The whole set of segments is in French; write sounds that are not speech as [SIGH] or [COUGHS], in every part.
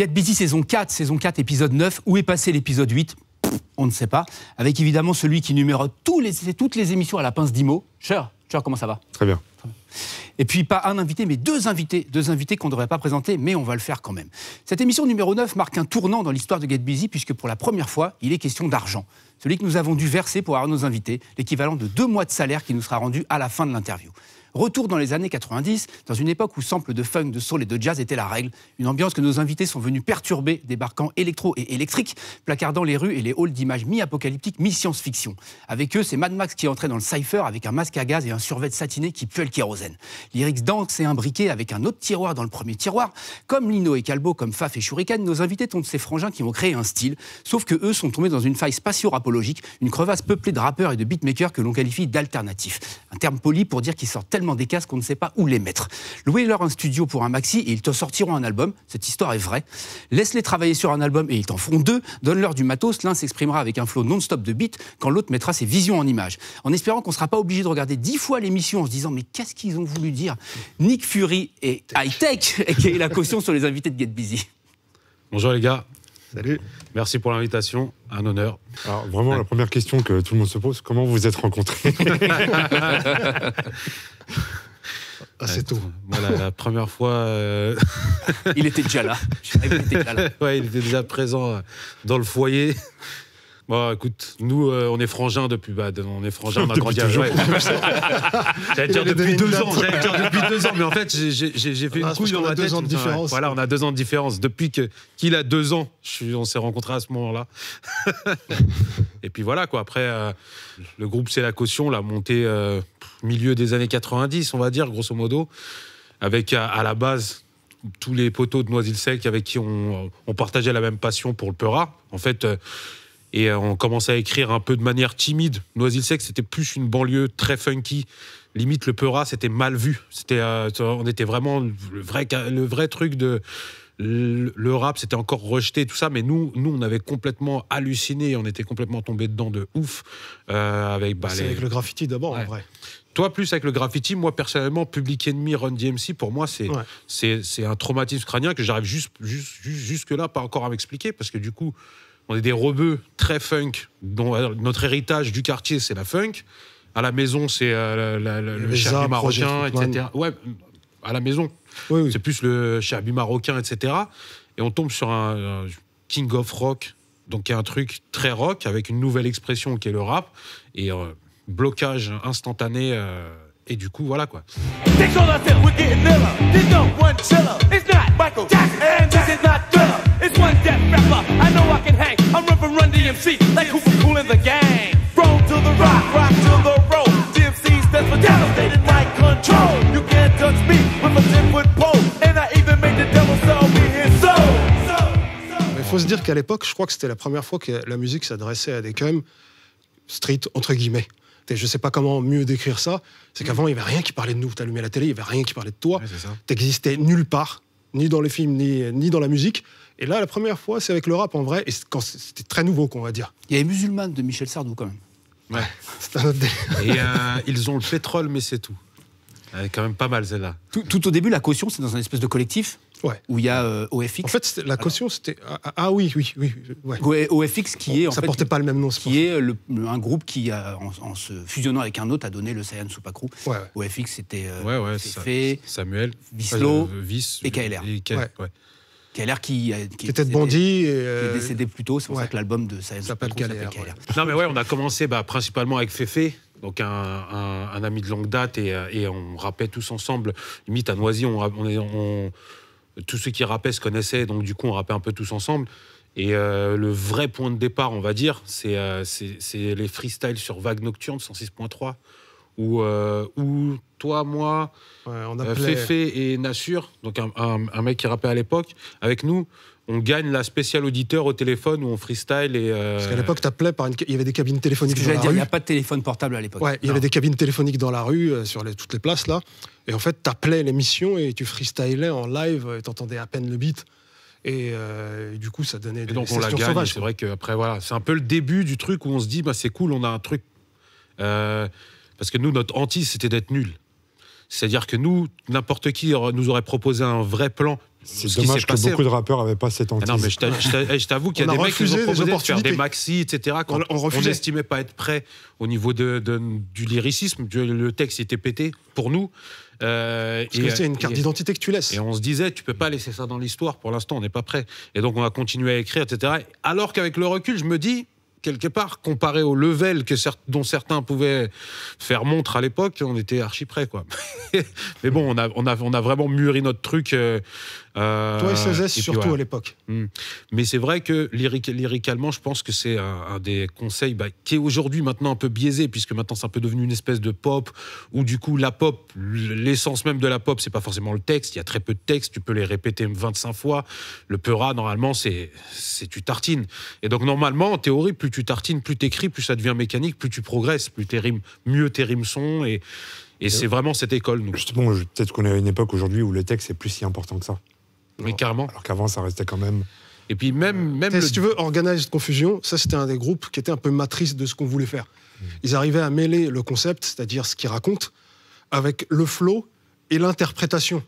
Get Busy saison 4, saison 4, épisode 9. Où est passé l'épisode 8 on ne sait pas, avec évidemment celui qui numérote toutes les émissions à la pince d'Imo. Cher, comment ça va Très bien. Et puis pas un invité, mais deux invités, deux invités qu'on ne devrait pas présenter, mais on va le faire quand même. Cette émission numéro 9 marque un tournant dans l'histoire de Get Busy, puisque pour la première fois, il est question d'argent. Celui que nous avons dû verser pour avoir nos invités, l'équivalent de deux mois de salaire qui nous sera rendu à la fin de l'interview. Retour dans les années 90, dans une époque où samples de funk, de soul et de jazz étaient la règle. Une ambiance que nos invités sont venus perturber, débarquant électro et électrique, placardant les rues et les halls d'images mi-apocalyptiques, mi-science-fiction. Avec eux, c'est Mad Max qui entrait dans le cypher avec un masque à gaz et un survêt satiné qui pue le kérosène. Lyrics danse et imbriqué avec un autre tiroir dans le premier tiroir. Comme Lino et Calbo, comme Faf et Shuriken, nos invités tombent ces frangins qui ont créé un style, sauf que eux sont tombés dans une faille spatio-rapologique, une crevasse peuplée de rappeurs et de beatmakers que l'on qualifie d'alternatifs. Un terme poli pour dire qu'ils sortent des casques qu'on ne sait pas où les mettre. Louez-leur un studio pour un maxi et ils te sortiront un album. Cette histoire est vraie. Laisse-les travailler sur un album et ils t'en font deux. Donne-leur du matos. L'un s'exprimera avec un flow non-stop de beats quand l'autre mettra ses visions en images. En espérant qu'on ne sera pas obligé de regarder dix fois l'émission en se disant mais qu'est-ce qu'ils ont voulu dire Nick Fury et High Tech, [LAUGHS] et qui la caution sur les invités de Get Busy. Bonjour les gars. Salut. Merci pour l'invitation. Un honneur. Alors, vraiment, la première question que tout le monde se pose comment vous vous êtes rencontrés ah, c'est tout. la, première fois. Euh, il était déjà là. Il était déjà là. [LAUGHS] il était déjà présent dans le foyer. Bon, écoute, nous, euh, on est frangins depuis Bad. On est frangins, on a grandi à J'allais dire depuis deux ans. dire depuis deux ans. Mais en fait, j'ai fait ah, une couille dans tête. On a deux ans de différence. Voilà, on a deux ans de différence. Depuis qu'il a deux ans, on s'est rencontrés à ce moment-là. [LAUGHS] Et puis voilà, quoi. Après, euh, le groupe, c'est la caution. l'a montée euh, milieu des années 90, on va dire, grosso modo. Avec à, la base tous les poteaux de Noisy-le-Sec avec qui on, on, partageait la même passion pour le Peura. En fait, et euh, on commençait à écrire un peu de manière timide. Noisy-le-Sec, c'était plus une banlieue très funky. Limite, le Peura, c'était mal vu. C'était, euh, on était vraiment le vrai, le vrai truc de. Le rap, c'était encore rejeté, tout ça, mais nous, nous, on avait complètement halluciné, on était complètement tombé dedans de ouf. Euh, avec, bah, avec le graffiti d'abord, en vrai. Toi, plus avec le graffiti, moi, personnellement, Public Enemy, Run DMC, pour moi, c'est c'est un traumatisme crânien que j'arrive juste, jusque-là pas encore à m'expliquer, parce que du coup, on est des rebeux très funk, dont euh, notre héritage du quartier, c'est la funk. À la maison, c'est euh, le charbi marocain, etc. Ouais, à la maison. C'est plus le charbi marocain, etc. Et on tombe sur un, King of Rock, donc il y un truc très rock avec une nouvelle expression qui est le rap et euh, blocage instantané et du coup voilà quoi. It's one death rapper. I know I can hang. I'm ripping Run DMC like who's cool in the gang. Roll to the rock, rock to the road. DMC stands for devastated night control. You can't touch me with a ten foot pole, and I even made the devil sell me his soul. Mais faut se dire qu'à l'époque, je crois que c'était la première fois que la musique s'adressait à des cums street entre guillemets. je sais pas comment mieux décrire ça. C'est qu'avant, il y avait rien qui parlait de nous. Tu allumais la télé, il y avait rien qui parlait de toi. Ouais, T'existais nulle part, ni dans les films, ni, ni dans la musique. Et là, la première fois, c'est avec le rap en vrai, et c'était très nouveau, qu'on va dire. Il y a les musulmans de Michel Sardou quand même. Ouais, [LAUGHS] c'est un autre Et euh, ils ont le pétrole, mais c'est tout. Elle est quand même pas mal celle-là. Tout, au début, la caution, c'est dans un espèce de collectif ouais. où il y a euh, OFX. En fait, la caution, c'était. Ah, ah, ah, oui, oui, oui. OFX qui est. En ça portait pas le même nom, Qui est euh, un groupe qui, a, en, se fusionnant avec un autre, a donné le Sayan Sopacrou. – Ouais, OFX, c'était. Euh, Samuel. Vislo. Vis, et KLR. Et, qui a l'air qui, être euh, euh, décédé plus tôt. C'est pour ça que l'album de ça s'appelle Kaler. Non mais ouais, on a commencé bah, principalement avec Fefe, Donc un, ami de longue date et, euh, on rapait tous ensemble. Limite à Noisy, on, tous ceux qui rappaient se connaissaient, donc du coup on rappait un peu tous ensemble. Et le vrai point de départ, on va dire, c'est les freestyles sur Vague Nocturne 106.3 où, euh, toi, moi, on euh, Féfé et Nassur, donc un, mec qui rappelait à l'époque, avec nous, on gagne la spéciale auditeur au téléphone où on freestyle et. Euh, Parce qu'à l'époque, t'appelais par une... il y avait des cabines téléphoniques dans la rue. Il n'y a pas de téléphone portable à l'époque. il y avait des cabines téléphoniques dans la rue, sur toutes les places là. Et en fait, t'appelais l'émission et tu freestylais en live et t'entendais à peine le beat. Et, du coup, ça donnait des donc on C'est vrai qu'après, voilà, c'est un peu le début du truc où on se dit, bah, c'est cool, on a un truc. Parce que nous, notre anti c'était d'être nul. C'est-à-dire que nous, n'importe qui nous aurait proposé un vrai plan. C'est dommage que beaucoup de rappeurs n'avaient pas cette ah hantise. non, mais je t'avoue qu'il y a, des mecs qui nous ont proposé de faire des maxi, etc. Quand on, n'estimait pas être prêt au niveau de, du lyricisme, le texte était pété pour nous. Euh, Parce c'est une carte d'identité que tu laisses. Et on se disait, tu peux pas laisser ça dans l'histoire, pour l'instant, on n'est pas prêt. Et donc on va continuer à écrire, etc. Alors qu'avec le recul, je me dis, quelque part, comparé au level dont certains pouvaient faire montre à l'époque, on était archi près, quoi. [LAUGHS] Mais bon, on a, vraiment mûri notre truc. Euh, euh, Toi et surtout à l'époque. Hmm. Mais c'est vrai que lyriquement, je pense que c'est un, des conseils bah, qui est aujourd'hui maintenant un peu biaisé, puisque maintenant c'est un peu devenu une espèce de pop, où du coup la pop, l'essence même de la pop, c'est pas forcément le texte, il y a très peu de texte, tu peux les répéter 25 fois. Le peura, normalement, c'est tu tartines. Et donc normalement, en théorie, plus tu tartines, plus t'écris, plus ça devient mécanique, plus tu progresses, plus tes rimes, mieux tes rimes sont. Et, et c'est euh, vraiment cette école. Justement, peut-être qu'on est à une époque aujourd'hui où le texte est plus si important que ça. Mais carrément. Alors qu'avant, ça restait quand même. Et puis même, euh, même si tu veux, Organize Confusion, ça c'était un des groupes qui était un peu matrice de ce qu'on voulait faire. Mm. Ils arrivaient à mêler le concept, c'est-à-dire ce qu'ils racontent, avec le flow et l'interprétation.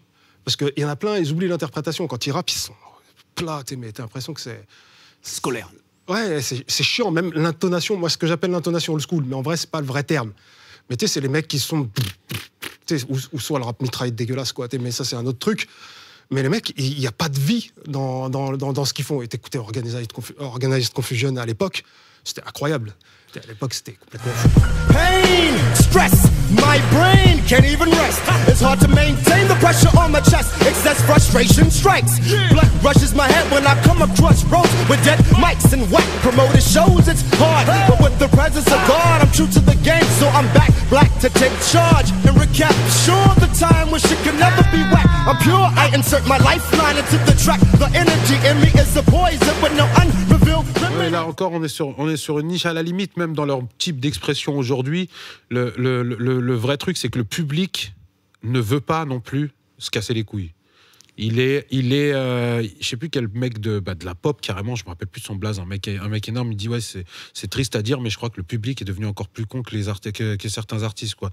Parce qu'il y en a plein, ils oublient l'interprétation. Quand ils rappent, ils sont plats, mais t'as l'impression que c'est... Scolaire. Ouais, c'est chiant, même l'intonation, moi ce que j'appelle l'intonation old school, mais en vrai c'est pas le vrai terme. Mais tu sais, c'est les mecs qui sont... Ou, soit le rap mitraille dégueulasse, quoi, mais ça c'est un autre truc. Mais les mecs, il n'y a pas de vie dans, ce qu'ils font. Et t'écoutais Organized Confusion à l'époque, c'était incroyable. À l'époque, c'était complètement fou. Pain, stress, my brain can't even rest. It's hard to maintain the pressure on my chest. Excess frustration strikes. Blood rushes my head when I come across roads with dead mics and whack promoted shows. It's hard, but with the presence of God, I'm true to the game, so I'm back black to take charge and recapture the time when shit can never be whack. I'm pure, I insert my lifeline into the track. The energy in me is a poison but no unrevealed là encore, on est, sur, sur une niche à la limite, même dans leur type d'expression aujourd'hui. le vrai truc, c'est que le public ne veut pas non plus se casser les couilles. Il est, il est, euh, je sais plus quel mec de, bah, de la pop carrément, je me rappelle plus de son blaze, un mec, un mec énorme. Il dit ouais, c'est triste à dire, mais je crois que le public est devenu encore plus con que les que, que, certains artistes quoi.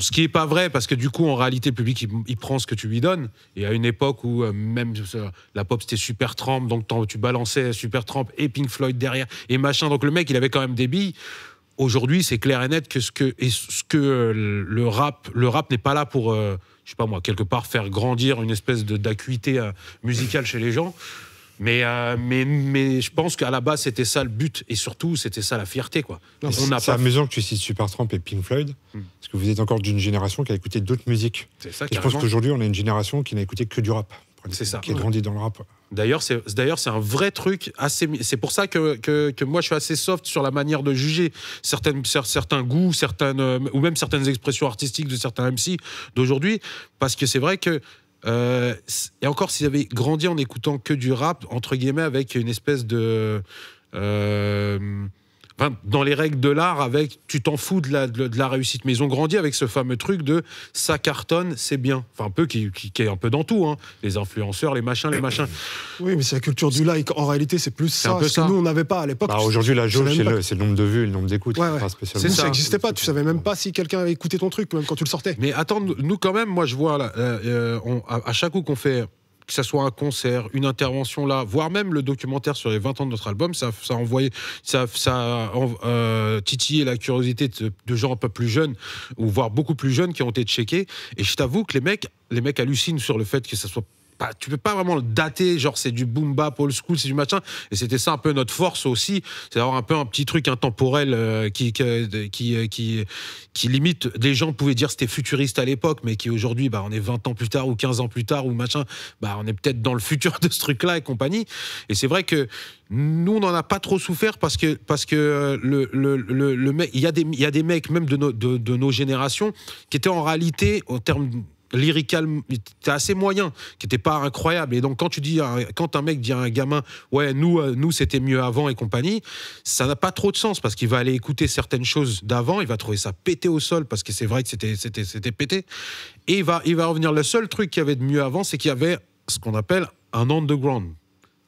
Ce qui est pas vrai parce que du coup en réalité le public il, prend ce que tu lui donnes. Et à une époque où euh, même euh, la pop c'était super trempe, donc tu balançais super trempe et Pink Floyd derrière et machin. Donc le mec il avait quand même des billes aujourd'hui, c'est clair et net que ce que, ce que le rap, le rap n'est pas là pour, je sais pas moi, quelque part faire grandir une espèce d'acuité euh, musicale chez les gens. Mais, euh, mais, mais je pense qu'à la base, c'était ça le but. Et surtout, c'était ça la fierté. quoi. C'est pas... amusant que tu cites Supertramp et Pink Floyd, hmm. parce que vous êtes encore d'une génération qui a écouté d'autres musiques. Ça, et je pense qu'aujourd'hui, on a une génération qui n'a écouté que du rap. C'est ça. Qui a grandi dans le rap D'ailleurs, c'est d'ailleurs c'est un vrai truc C'est pour ça que, moi je suis assez soft sur la manière de juger certaines certains goûts, certaines euh, ou même certaines expressions artistiques de certains MC d'aujourd'hui, parce que c'est vrai que euh, et encore s'ils avaient grandi en écoutant que du rap entre guillemets avec une espèce de euh, dans les règles de l'art, avec tu t'en fous de la, réussite. Mais ils ont grandi avec ce fameux truc de ça cartonne, c'est bien. Enfin, un peu qui, qui, est un peu dans tout. Hein. Les influenceurs, les machins, les machins. [COUGHS] Oui, mais c'est la culture du like. En réalité, c'est plus ça. Un que nous, on n'avait pas à l'époque. Bah, aujourd'hui, la jauge, c'est le, nombre de vues, le nombre d'écoutes. C'est ça n'existait pas. Tu savais même pas si quelqu'un avait écouté ton truc, même quand tu le sortais. Mais attends, nous, quand même, moi, je vois, euh, euh, à chaque coup qu'on fait que ce soit un concert, une intervention là, voire même le documentaire sur les 20 ans de notre album, ça, a envoyé, ça, a, euh, titillé la curiosité de, de, gens un peu plus jeunes, ou voire beaucoup plus jeunes qui ont été checkés. Et je t'avoue que les mecs, les mecs hallucinent sur le fait que ça soit tu tu peux pas vraiment le dater, genre c'est du boom bap old school, c'est du machin. Et c'était ça un peu notre force aussi, c'est d'avoir un peu un petit truc intemporel euh, qui, euh, qui, qui, limite. Les gens pouvaient dire c'était futuriste à l'époque, mais qui aujourd'hui, bah, on est 20 ans plus tard ou 15 ans plus tard ou machin, bah, on est peut-être dans le futur de ce truc-là et compagnie. Et c'est vrai que nous, on n'en a pas trop souffert parce que, parce que euh, le, le, le, mec, il y, a des, y a des mecs, même de, nos de, de nos générations, qui étaient en réalité, en termes lyrical, c'était assez moyen, qui n'était pas incroyable. Et donc, quand tu dis, quand un mec dit à un gamin, ouais, nous, euh, nous c'était mieux avant et compagnie, ça n'a pas trop de sens parce qu'il va aller écouter certaines choses d'avant, il va trouver ça pété au sol parce que c'est vrai que c'était, c'était, pété. Et il va, il va revenir. Le seul truc qu'il avait de mieux avant, c'est qu'il y avait ce qu'on appelle un underground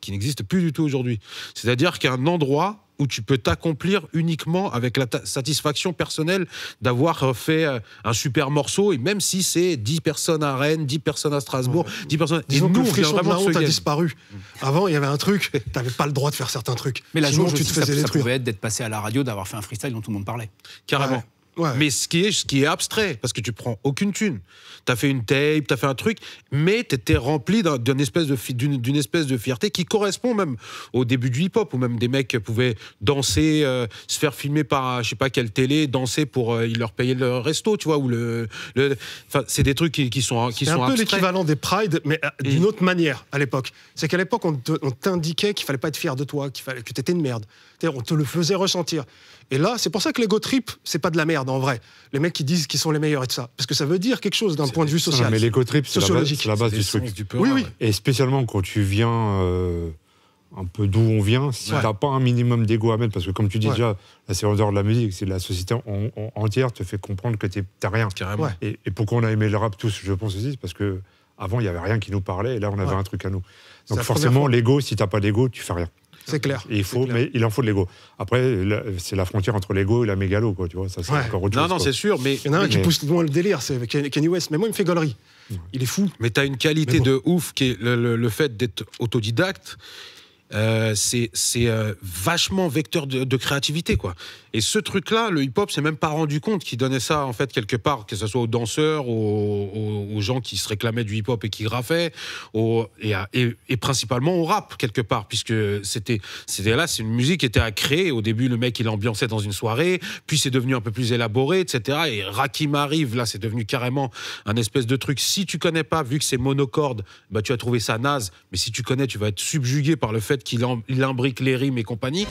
qui n'existe plus du tout aujourd'hui. C'est-à-dire un endroit où tu peux t'accomplir uniquement avec la satisfaction personnelle d'avoir euh, fait euh, un super morceau, et même si c'est 10 personnes à Rennes, 10 personnes à Strasbourg, 10 personnes... Disons nous, que le la a disparu. Mm. Avant, il y avait un truc, [LAUGHS] tu n'avais pas le droit de faire certains trucs. Mais la journée, tu te faisais ça, ça pouvait être d'être passé à la radio, d'avoir fait un freestyle dont tout le monde parlait. Carrément. Mais ce qui, est, ce qui est abstrait, parce que tu prends aucune thune. Tu as fait une tape, tu as fait un truc, mais tu étais rempli d'une espèce, espèce de fierté qui correspond même au début du hip-hop, où même des mecs pouvaient danser, euh, se faire filmer par euh, je sais pas quelle télé, danser pour. Euh, ils leur payer le resto, tu vois, le. c'est des trucs qui, sont. Qui c'est un peu l'équivalent des Pride, mais d'une autre manière à l'époque. C'est qu'à l'époque, on t'indiquait qu'il fallait pas être fier de toi, fallait, que tu étais une merde on te le faisait ressentir. Et là, c'est pour ça que l'ego trip, c'est pas de la merde en vrai. Les mecs qui disent qu'ils sont les meilleurs et tout ça, parce que ça veut dire quelque chose d'un point de vue social. Non, mais l'ego trip, c'est la base, la base du truc. oui, oui. Et spécialement quand tu viens euh, un peu d'où on vient, si t'as pas un minimum d'ego à mettre, parce que comme tu dis déjà, la c'est de la musique, c'est la société entière te fait comprendre que t'as rien. Et, pourquoi on a aimé le rap tous, je pense aussi, c'est parce que avant il y avait rien qui nous parlait, et là on avait un truc à nous. Donc forcément, l'ego, si t'as pas d'ego, tu fais rien. C'est clair. il faut, mais il en faut de l'ego. Après, c'est la frontière entre l'ego et la mégalo, quoi. Tu vois, ça c'est encore autre chose. Non, non, c'est sûr, mais il y en a un qui pousse le délire, c'est Kenny West. Mais moi, il me fait galerie. Il est fou. Mais tu as une qualité de ouf qui est le fait d'être autodidacte euh, c'est c'est euh, vachement vecteur de, créativité quoi. Et ce truc là, le hip hop s'est même pas rendu compte qu'il donnait ça en fait quelque part, que ce soit aux danseurs, aux, gens qui se réclamaient du hip hop et qui graffaient, et, et, principalement au rap quelque part, puisque c'était c'était là, c'est une musique qui était à créer. Au début, le mec il ambiançait dans une soirée, puis c'est devenu un peu plus élaboré, etc. Et Rakim arrive là, c'est devenu carrément un espèce de truc. Si tu connais pas, vu que c'est monocorde, bah tu as trouvé ça naze, mais si tu connais, tu vas être subjugué par le fait qu'il imbrique les rimes et compagnie.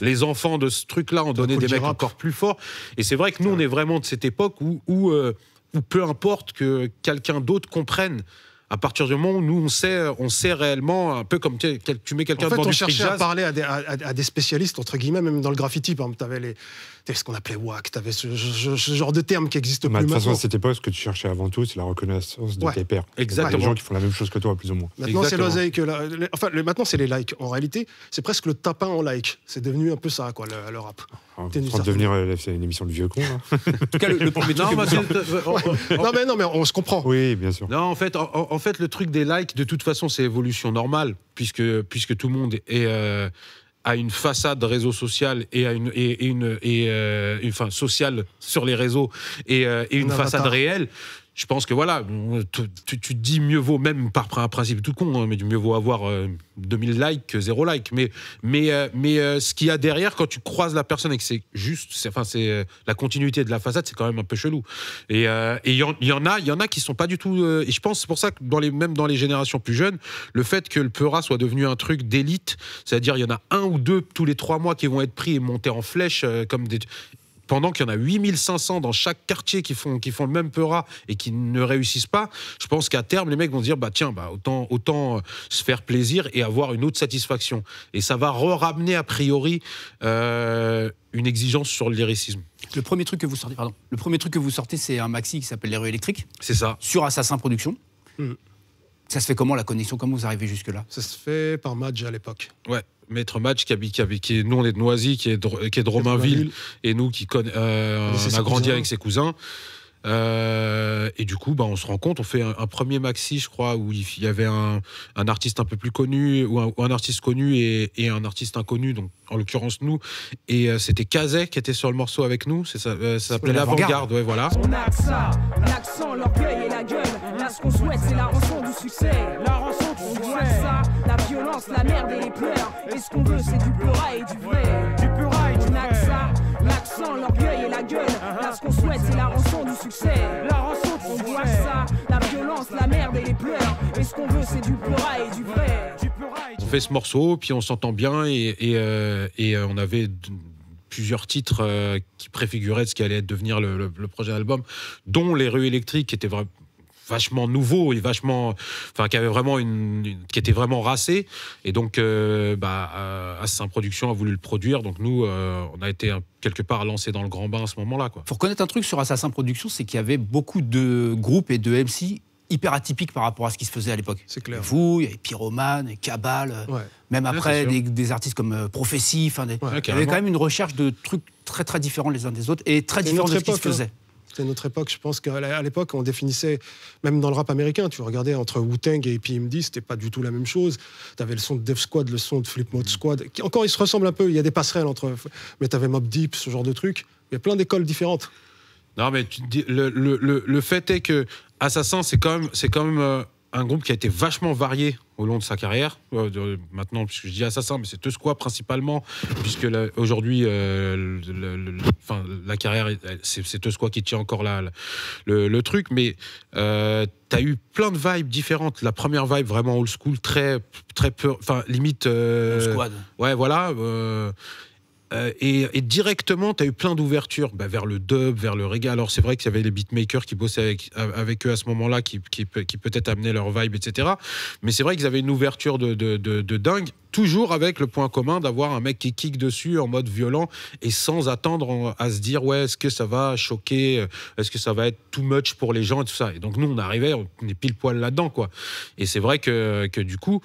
Les enfants de ce truc-là ont donné des mecs encore plus forts. Et c'est vrai que nous, on est vraiment de cette époque où, euh, ou peu importe que quelqu'un d'autre comprenne. À partir du moment où nous, on sait, on sait réellement, un peu comme tu, mets quelqu'un en fait, on cherchait à parler à des, à des, spécialistes, entre guillemets, même dans le graffiti. Par exemple, tu avais les, ce qu'on appelait WAC, tu avais ce, genre de terme qui existe bah, plus De toute façon, à cette époque, ce que tu cherchais avant tout, c'est la reconnaissance de tes pairs. Exactement. Des gens qui font la même chose que toi, plus ou moins. Maintenant, c'est les, maintenant, c'est les likes. En réalité, c'est presque le tapin en like. C'est devenu un peu ça, quoi, le, rap. Ah, en train de devenir euh, une émission de vieux con. [LAUGHS] en tout cas, le, premier [LAUGHS] non, euh, non, mais, non, mais on se comprend. Oui, bien sûr. Non, en fait, en, fait, le truc des likes, de toute façon, c'est évolution normale, puisque, puisque tout le monde est. Euh, à une façade réseau social et à une et, une et euh, une, enfin, sociale sur les réseaux et, euh, et une façade réelle je pense que voilà, tu, te dis mieux vaut, même par un principe tout con, hein, mais mais mieux vaut avoir 2000 euh, likes que 0 like. Mais, mais, euh, mais euh, ce qu'il y a derrière, quand tu croises la personne et que c'est juste, enfin, c'est la continuité de la façade, c'est quand même un peu chelou. Et il y, en a, il y en a qui sont pas du tout. et je pense, c'est pour ça que dans les, même dans les générations plus jeunes, le fait que le Peura soit devenu un truc d'élite, c'est-à-dire il y en a un ou deux tous les trois mois qui vont être pris et montés en flèche, comme des pendant qu'il y en a 8500 dans chaque quartier qui font, qui font le même rat et qui ne réussissent pas, je pense qu'à terme, les mecs vont se dire, bah tiens, bah, autant, autant euh, se faire plaisir et avoir une autre satisfaction. Et ça va ramener a priori euh, une exigence sur le lyricisme. Le premier truc que vous sortez, pardon, le premier truc que vous sortez, c'est un maxi qui s'appelle Les rues électriques. C'est ça. Sur Assassin production. Mm. Ça se fait comment la connexion Comment vous arrivez jusque-là Ça se fait par match à l'époque. Ouais. Maître Match, qui, qui, qui, nous on est de Noisy, qui est de, qui est de Romainville, et nous qui connaît euh, on a grandi avec ses cousins. Euh, et du coup, bah, on se rend compte, on fait un, premier maxi, je crois, où il y avait un, artiste un peu plus connu, ou un, artiste connu et, un artiste inconnu, donc en l'occurrence nous. Et euh, c'était Kazek qui était sur le morceau avec nous, ça, ça s'appelait L'Avant-Garde, ouais, voilà. On a ça, l'accent, l'orgueil et la gueule. Là, ce qu'on souhaite, c'est la rançon du succès. La rançon du succès violence, la merde et les pleurs. Et ce qu'on veut, c'est du pura et du vrai. Du pura et du naxa, l'accent, l'orgueil et la gueule. Là, ce qu'on souhaite, c'est la rançon du succès. La rançon du succès. ça, la violence, la merde et les pleurs. Et ce qu'on veut, c'est du pura et du vrai. On fait ce morceau, puis on s'entend bien et, et, euh, et, euh, on avait plusieurs titres euh, qui préfiguraient ce qui allait devenir le, le, projet album, dont Les rues électriques, qui était vraiment vachement nouveau et vachement, enfin, qui avait vraiment une, qui était vraiment racé. Et donc, Assassin euh, bah, euh, production a voulu le produire. Donc nous, euh, on a été quelque part lancé dans le grand bain à ce moment-là. Quoi. Faut reconnaître un truc sur Assassin Production c'est qu'il y avait beaucoup de groupes et de MC hyper atypiques par rapport à ce qui se faisait à l'époque. C'est clair. Vous, il y avait Pyromane, Cabal, même après des, artistes comme Prophétie. il y avait quand même une recherche de trucs très très différents les uns des autres et très différents de ce qui se hein. faisait. C'était notre époque. Je pense qu'à l'époque, on définissait, même dans le rap américain, tu regardais entre Wu-Tang et PMD, c'était pas du tout la même chose. Tu avais le son de Dev Squad, le son de Flip Mode Squad, encore, ils se ressemblent un peu. Il y a des passerelles entre. Mais tu avais Mob Deep, ce genre de truc. Il y a plein d'écoles différentes. Non, mais le, le, le, le, fait est que Assassin, c'est quand même, c'est quand même euh, un groupe qui a été vachement varié au long de sa carrière. Euh, maintenant, puisque je dis assassin, mais c'est squad principalement, puisque aujourd'hui, euh, la carrière, c'est squad qui tient encore la, le, truc. Mais euh, tu as eu plein de vibes différentes. La première vibe vraiment old school, très, très peu, enfin limite. Euh, squad. Ouais, voilà euh, et, directement, tu as eu plein d'ouvertures bah, vers le dub, vers le reggae. Alors, c'est vrai qu'il y avait les beatmakers qui bossaient avec, avec eux à ce moment-là, qui, peut-être amenaient leur vibe, etc. Mais c'est vrai qu'ils avaient une ouverture de, dingue, toujours avec le point commun d'avoir un mec qui kick dessus en mode violent et sans attendre à se dire, ouais, est-ce que ça va choquer euh, Est-ce que ça va être too much pour les gens et tout ça Et donc, nous, on arrivait, on est pile poil là-dedans, quoi. Et c'est vrai que, du coup,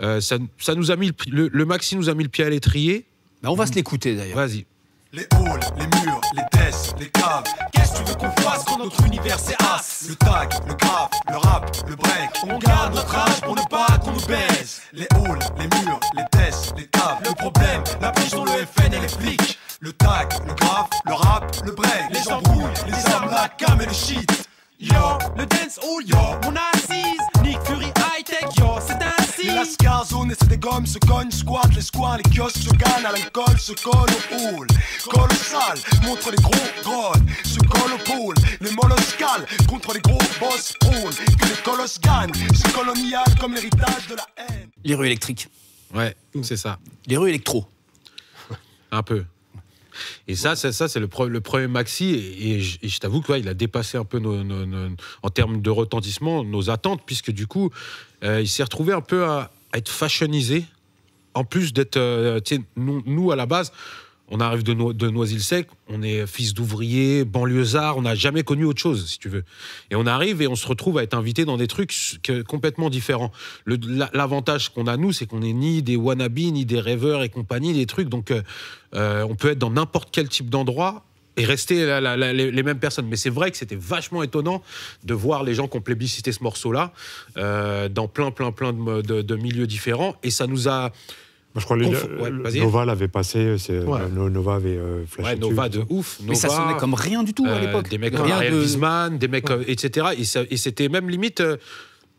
euh, ça, nous a mis le Maxi nous a mis le pied à l'étrier bah, on va se l'écouter d'ailleurs. Vas-y. Les halls, les murs, les tests, les caves. Qu'est-ce que tu veux qu'on fasse quand notre univers c'est as Le tag, le graphe, le rap, le break. On garde notre âge pour ne pas qu'on nous baise. Les halls, les murs, les tests, les caves. Le problème, la pêche dans le FN et explique. Le tag, le graphe, le rap, le break. Les embrouilles, les armes, la cam et le shit. Yo, le dance oh yo, mon assise. Nick Fury, high les La zone et se gommes se cognent, squattent les squats, les kiosques se gagnent, à l'alcool se collent au houle. Colossal, montre les gros gros se collent au pôle. Les molosses contre les gros boss proulent. Que les colosses gagnent, se colonial comme l'héritage de la haine. Les rues électriques. Ouais, c'est ça. Les rues électro. Un peu. Et ça, ça, ça c'est le, premier maxi. Et, je, t'avoue qu'il a dépassé un peu, nos, en termes de retentissement, nos attentes, puisque du coup, euh, il s'est retrouvé un peu à, être fashionisé en plus d'être. Euh, nous, à la base, on arrive de, Noisy-le-Sec, on est fils d'ouvrier, banlieusard, on n'a jamais connu autre chose, si tu veux. Et on arrive et on se retrouve à être invité dans des trucs complètement différents. L'avantage qu'on a, nous, c'est qu'on n'est ni des wannabes, ni des rêveurs et compagnie, des trucs. Donc, euh, euh, on peut être dans n'importe quel type d'endroit et rester les, mêmes personnes. Mais c'est vrai que c'était vachement étonnant de voir les gens qui ont plébiscité ce morceau-là euh, dans plein, plein, plein de milieux différents. Et ça nous a bah, je crois que euh, Nova l'avait passé, euh, Nova avait euh, flashé. Ouais, Nova de ouf. mais ça sonnait comme rien du tout à euh, l'époque. des mecs comme Ariel de... Wiesman, des mecs etc. Et, c'était même limite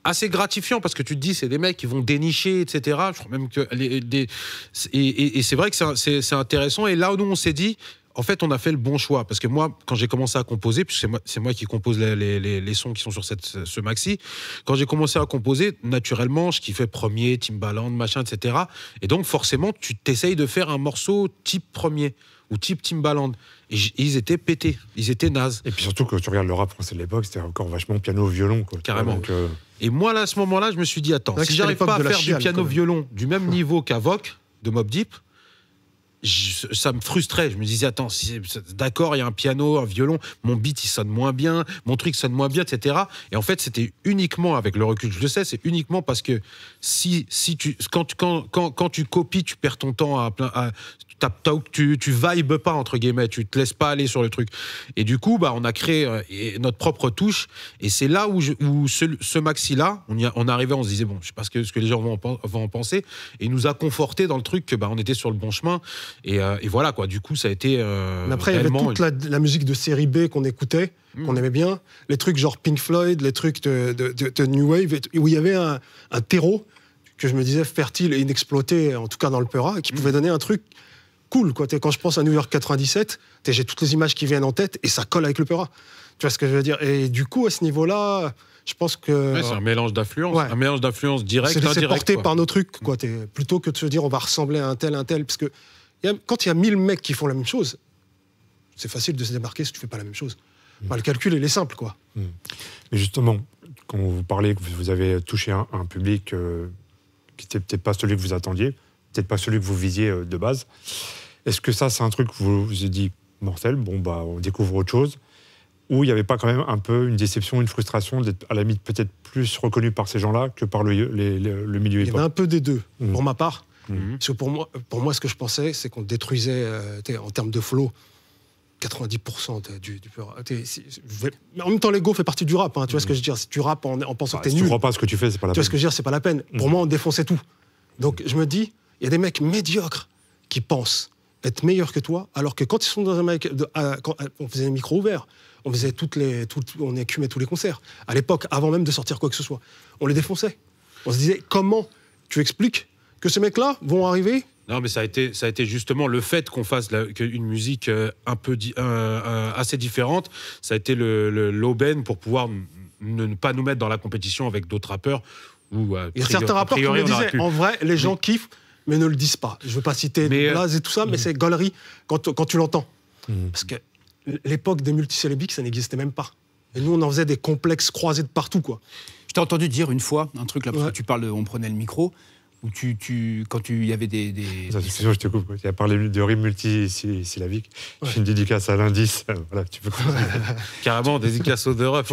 assez gratifiant parce que tu te dis, c'est des mecs qui vont dénicher, etc. Je crois même que. et c'est vrai que c'est intéressant. Et là où nous, on s'est dit, en fait, on a fait le bon choix. Parce que moi, quand j'ai commencé à composer, puisque c'est moi, qui compose les, sons qui sont sur ce maxi, quand j'ai commencé à composer, naturellement, je kiffais premier, Timbaland, machin, etc. Et donc, forcément, tu t'essayes de faire un morceau type premier ou type Timbaland. Et ils étaient pétés, ils étaient nazes. Et puis surtout, quand tu regardes le rap français de l'époque, c'était encore vachement piano-violon. Carrément. Euh, et moi, à ce moment-là, je me suis dit, attends, si j'arrive pas à faire du piano-violon du même niveau qu'Avoc, de Mob Deep, ça me frustrait. Je me disais, attends, si, d'accord, il y a un piano, un violon, mon beat il sonne moins bien, mon truc sonne moins bien, etc. Et en fait, c'était uniquement avec le recul, je le sais, c'est uniquement parce que si, si tu, quand, quand, quand, tu copies, tu perds ton temps à à, tu, tu vibes pas entre guillemets, tu te laisses pas aller sur le truc. Et du coup, bah, on a créé euh, notre propre touche. Et c'est là où, ce, maxi là, on, y on arrivait, on se disait bon, je sais pas ce que, ce que les gens vont en, penser, et il nous a conforté dans le truc que bah, on était sur le bon chemin. Et, euh, voilà quoi. Du coup, ça a été. Euh, après, il y avait toute la, musique de série B qu'on écoutait, mm. qu'on aimait bien, les trucs genre Pink Floyd, les trucs de, New Wave, où il y avait un, terreau que je me disais fertile et inexploité, en tout cas dans le Peura, qui mm. pouvait donner un truc quand je pense à New York 97, j'ai toutes les images qui viennent en tête et ça colle avec l'opéra. Tu vois ce que je veux dire Et du coup, à ce niveau-là, je pense que. c'est un mélange d'affluence. un mélange d'influence directe. C'est porté par nos trucs, quoi. plutôt que de se dire on va ressembler à un tel, un tel. Parce que quand il y a 1000 mecs qui font la même chose, c'est facile de se démarquer si tu fais pas la même chose. Mm. le calcul, il est simple, quoi. Mm. Mais justement, quand vous parlez que vous avez touché un, public euh, qui n'était peut-être pas celui que vous attendiez, peut-être pas celui que vous visiez euh, de base. Est-ce que ça, c'est un truc que vous vous êtes dit, mortel, bon, bah, on découvre autre chose Ou il n'y avait pas quand même un peu une déception, une frustration d'être à la limite peut-être plus reconnu par ces gens-là que par le, milieu hip Il y avait un peu des deux, mmh. pour ma part. Mmh. Mmh. Parce que pour moi, pour moi, ce que je pensais, c'est qu'on détruisait, euh, en termes de flow, 90% du, en même temps, l'ego fait partie du rap. Hein, tu vois ce que je veux dire Si tu rapes, en, pensant bah, que t'es si nul. Tu crois pas ce que tu fais, c'est pas la peine. Tu vois ce que je veux dire C'est pas la peine. Pour moi, on défonçait tout. Donc, je me dis, il y a des mecs médiocres qui pensent être meilleur que toi, alors que quand ils sont dans un on faisait micro ouvert, on faisait toutes les, on écumait tous les concerts. À l'époque, avant même de sortir quoi que ce soit, on les défonçait. On se disait comment tu expliques que ces mecs-là vont arriver non, mais ça a été, ça a été justement le fait qu'on fasse une musique euh, un peu assez différente. Ça a été l'aubaine pour pouvoir ne, pas nous mettre dans la compétition avec d'autres rappeurs. ou euh, Il y a certains rappeurs qui disaient, en vrai, les gens kiffent mais ne le disent pas. Je ne veux pas citer euh, Laz et tout ça, mais mm. c'est galerie quand, tu l'entends. Mm. Parce que l'époque des multisyllabiques, ça n'existait même pas. Et nous, on en faisait des complexes croisés de partout, quoi. Je t'ai entendu dire une fois un truc là, parce que tu parles, on prenait le micro, où tu, tu quand il y avait des. des... Excuse-moi, je te coupe. Tu as parlé de rimes multisyllabiques. Je J'ai une dédicace à l'indice. Euh, voilà, tu peux [LAUGHS] Carrément, dédicace aux deux refs.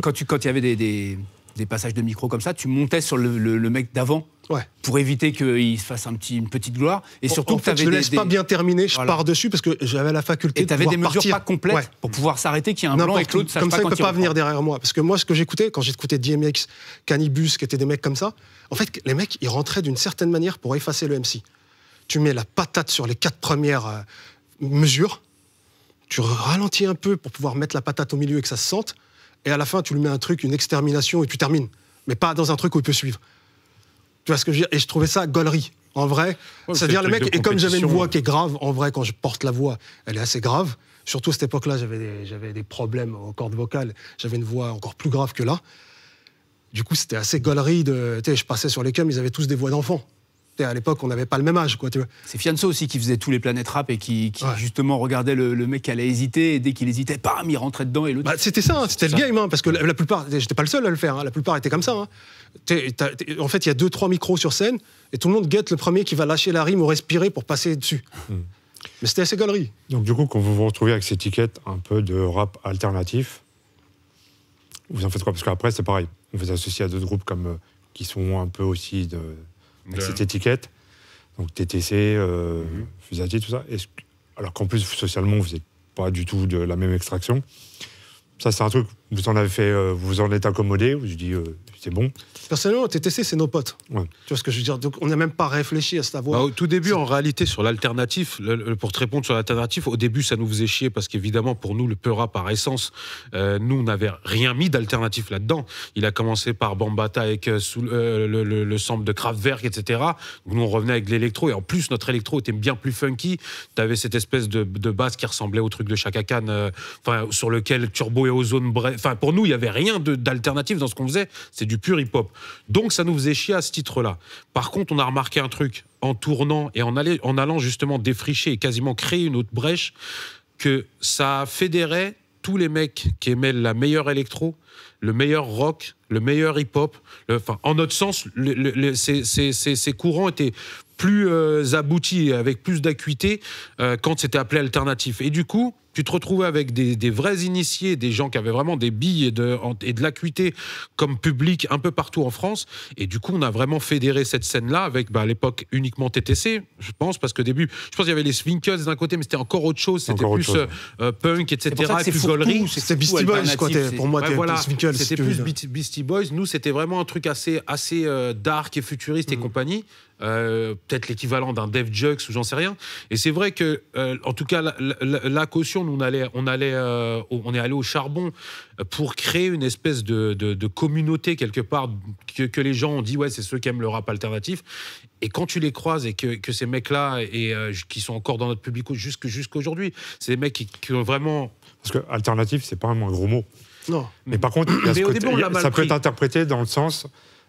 quand il y avait des, passages de micro comme ça, tu montais sur le mec d'avant pour éviter qu'il se fasse une petite gloire. Et surtout, je ne laisse pas bien terminer, je pars dessus parce que j'avais la faculté et de. Et tu avais des mesures pas complètes pour pouvoir s'arrêter, qu'il y un blanc Comme ça, il ne peut pas venir derrière moi. Parce que moi, ce que j'écoutais, quand j'écoutais DMX, Cannibus qui étaient des mecs comme ça, en fait, les mecs, ils rentraient d'une certaine manière pour effacer le MC. Tu mets la patate sur les quatre premières euh, mesures, tu ralentis un peu pour pouvoir mettre la patate au milieu et que ça se sente, et à la fin, tu lui mets un truc, une extermination, et tu termines. Mais pas dans un truc où il peut suivre que je Et je trouvais ça gaulerie. En vrai, c'est-à-dire le mec, et comme j'avais une voix qui est hein. grave, en vrai, quand je porte la voix, elle est assez grave. Surtout à cette époque-là, j'avais des, des, problèmes aux cordes vocales. J'avais une voix encore plus grave que là. Du coup, c'était assez gaulerie. De, je passais sur les cums, ils avaient tous des voix d'enfants à l'époque, on n'avait pas le même âge. Quoi, tu C'est Fianso aussi qui faisait tous les planètes rap et qui, justement regardait le, mec qui allait hésiter et dès qu'il hésitait, bam, il rentrait dedans et le. Bah, c'était ça, c'était le game, hein, parce que la, plupart, j'étais pas le seul à le faire, hein, la plupart étaient comme ça. Hein. en fait, il y a deux, trois micros sur scène et tout le monde guette le premier qui va lâcher la rime ou respirer pour passer dessus. Hmm. Mais c'était assez galerie. Donc, du coup, quand vous vous retrouvez avec cette étiquette un peu de rap alternatif, vous en faites quoi Parce qu'après, c'est pareil. On vous associez à d'autres groupes comme, euh, qui sont un peu aussi de, avec cette étiquette. Donc TTC, euh, mhm. Fusati, tout ça. alors qu'en plus, socialement, vous n'êtes pas du tout de la même extraction. Ça, c'est un truc, vous en avez fait, euh, vous en êtes accommodé, vous vous dites, euh, c'est bon. Personnellement, TTC, c'est nos potes. Tu vois ce que je veux dire Donc, on n'a même pas réfléchi à cette voie. Bah, au tout début, en réalité, sur l'alternatif, pour te répondre sur l'alternatif, au début, ça nous faisait chier parce qu'évidemment, pour nous, le Peura, par essence, euh, nous, on n'avait rien mis d'alternatif là-dedans. Il a commencé par Bambata avec euh, sous, euh, le, le, sample de Kraftwerk, etc. Nous, on revenait avec l'électro. Et en plus, notre électro était bien plus funky. Tu avais cette espèce de, base qui ressemblait au truc de Chaka Khan, sur lequel Turbo et Ozone. Enfin, pour nous, il n'y avait rien d'alternatif dans ce qu'on faisait. C'est pur hip-hop. Donc ça nous faisait chier à ce titre-là. Par contre, on a remarqué un truc en tournant et en, allant justement défricher et quasiment créer une autre brèche, que ça fédérait tous les mecs qui aimaient la meilleure électro, le meilleur rock, le meilleur hip-hop. Enfin, en notre sens, ces courants étaient plus euh, abouti, avec plus d'acuité euh, quand c'était appelé alternatif. Et du coup, tu te retrouvais avec des, vrais initiés, des gens qui avaient vraiment des billes et de, et de l'acuité comme public un peu partout en France. Et du coup, on a vraiment fédéré cette scène-là avec, bah, à l'époque, uniquement TTC, je pense, parce que début, je pense qu'il y avait les Swinkles d'un côté, mais c'était encore autre chose, c'était plus euh, punk, etc., et plus gaulerie. C'était Beastie Boys, quoi, pour moi, C'était plus Beastie Boys. Nous, c'était vraiment un truc assez, assez dark et futuriste et mm. compagnie. Euh, peut-être l'équivalent d'un Dev Jux ou j'en sais rien. Et c'est vrai que, euh, en tout cas, la, caution, on, allait, on, allait, euh, on est allé au charbon pour créer une espèce de, communauté quelque part que, les gens ont dit ouais, c'est ceux qui aiment le rap alternatif. Et quand tu les croises et que, ces mecs-là et qui sont encore dans notre public jusqu'à jusqu'aujourd'hui, c'est des mecs qui, ont vraiment parce que alternatif, c'est pas un gros mot. Non. Mais par contre, ça peut être interprété dans le sens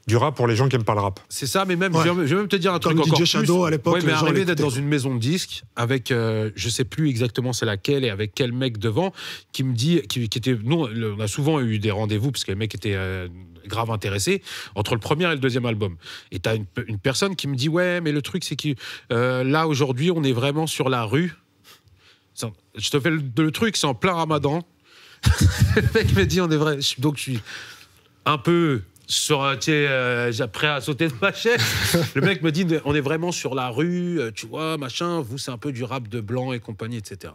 du rap pour les gens qui aiment pas le rap. C'est ça, mais même, je, vais, même te dire un Comme DJ Shadow à l'époque. Oui, mais arrivé d'être dans une maison de disques avec, euh, je sais plus exactement c'est laquelle et avec quel mec devant, qui me dit, qui, était, nous, on a souvent eu des rendez-vous parce que les mecs étaient euh, grave intéressés entre le premier et le deuxième album. Et t'as une, une personne qui me dit, ouais, mais le truc c'est que euh, là aujourd'hui, on est vraiment sur la rue. je te fais le, le truc, c'est en plein Ramadan. [LAUGHS] le mec me dit, on est vrai. Donc je suis un peu sur, tu sais, euh, prêt à sauter de ma chaise. [LAUGHS] le mec me dit, on est vraiment sur la rue, euh, tu vois, machin, vous, c'est un peu du rap de blanc et compagnie, etc.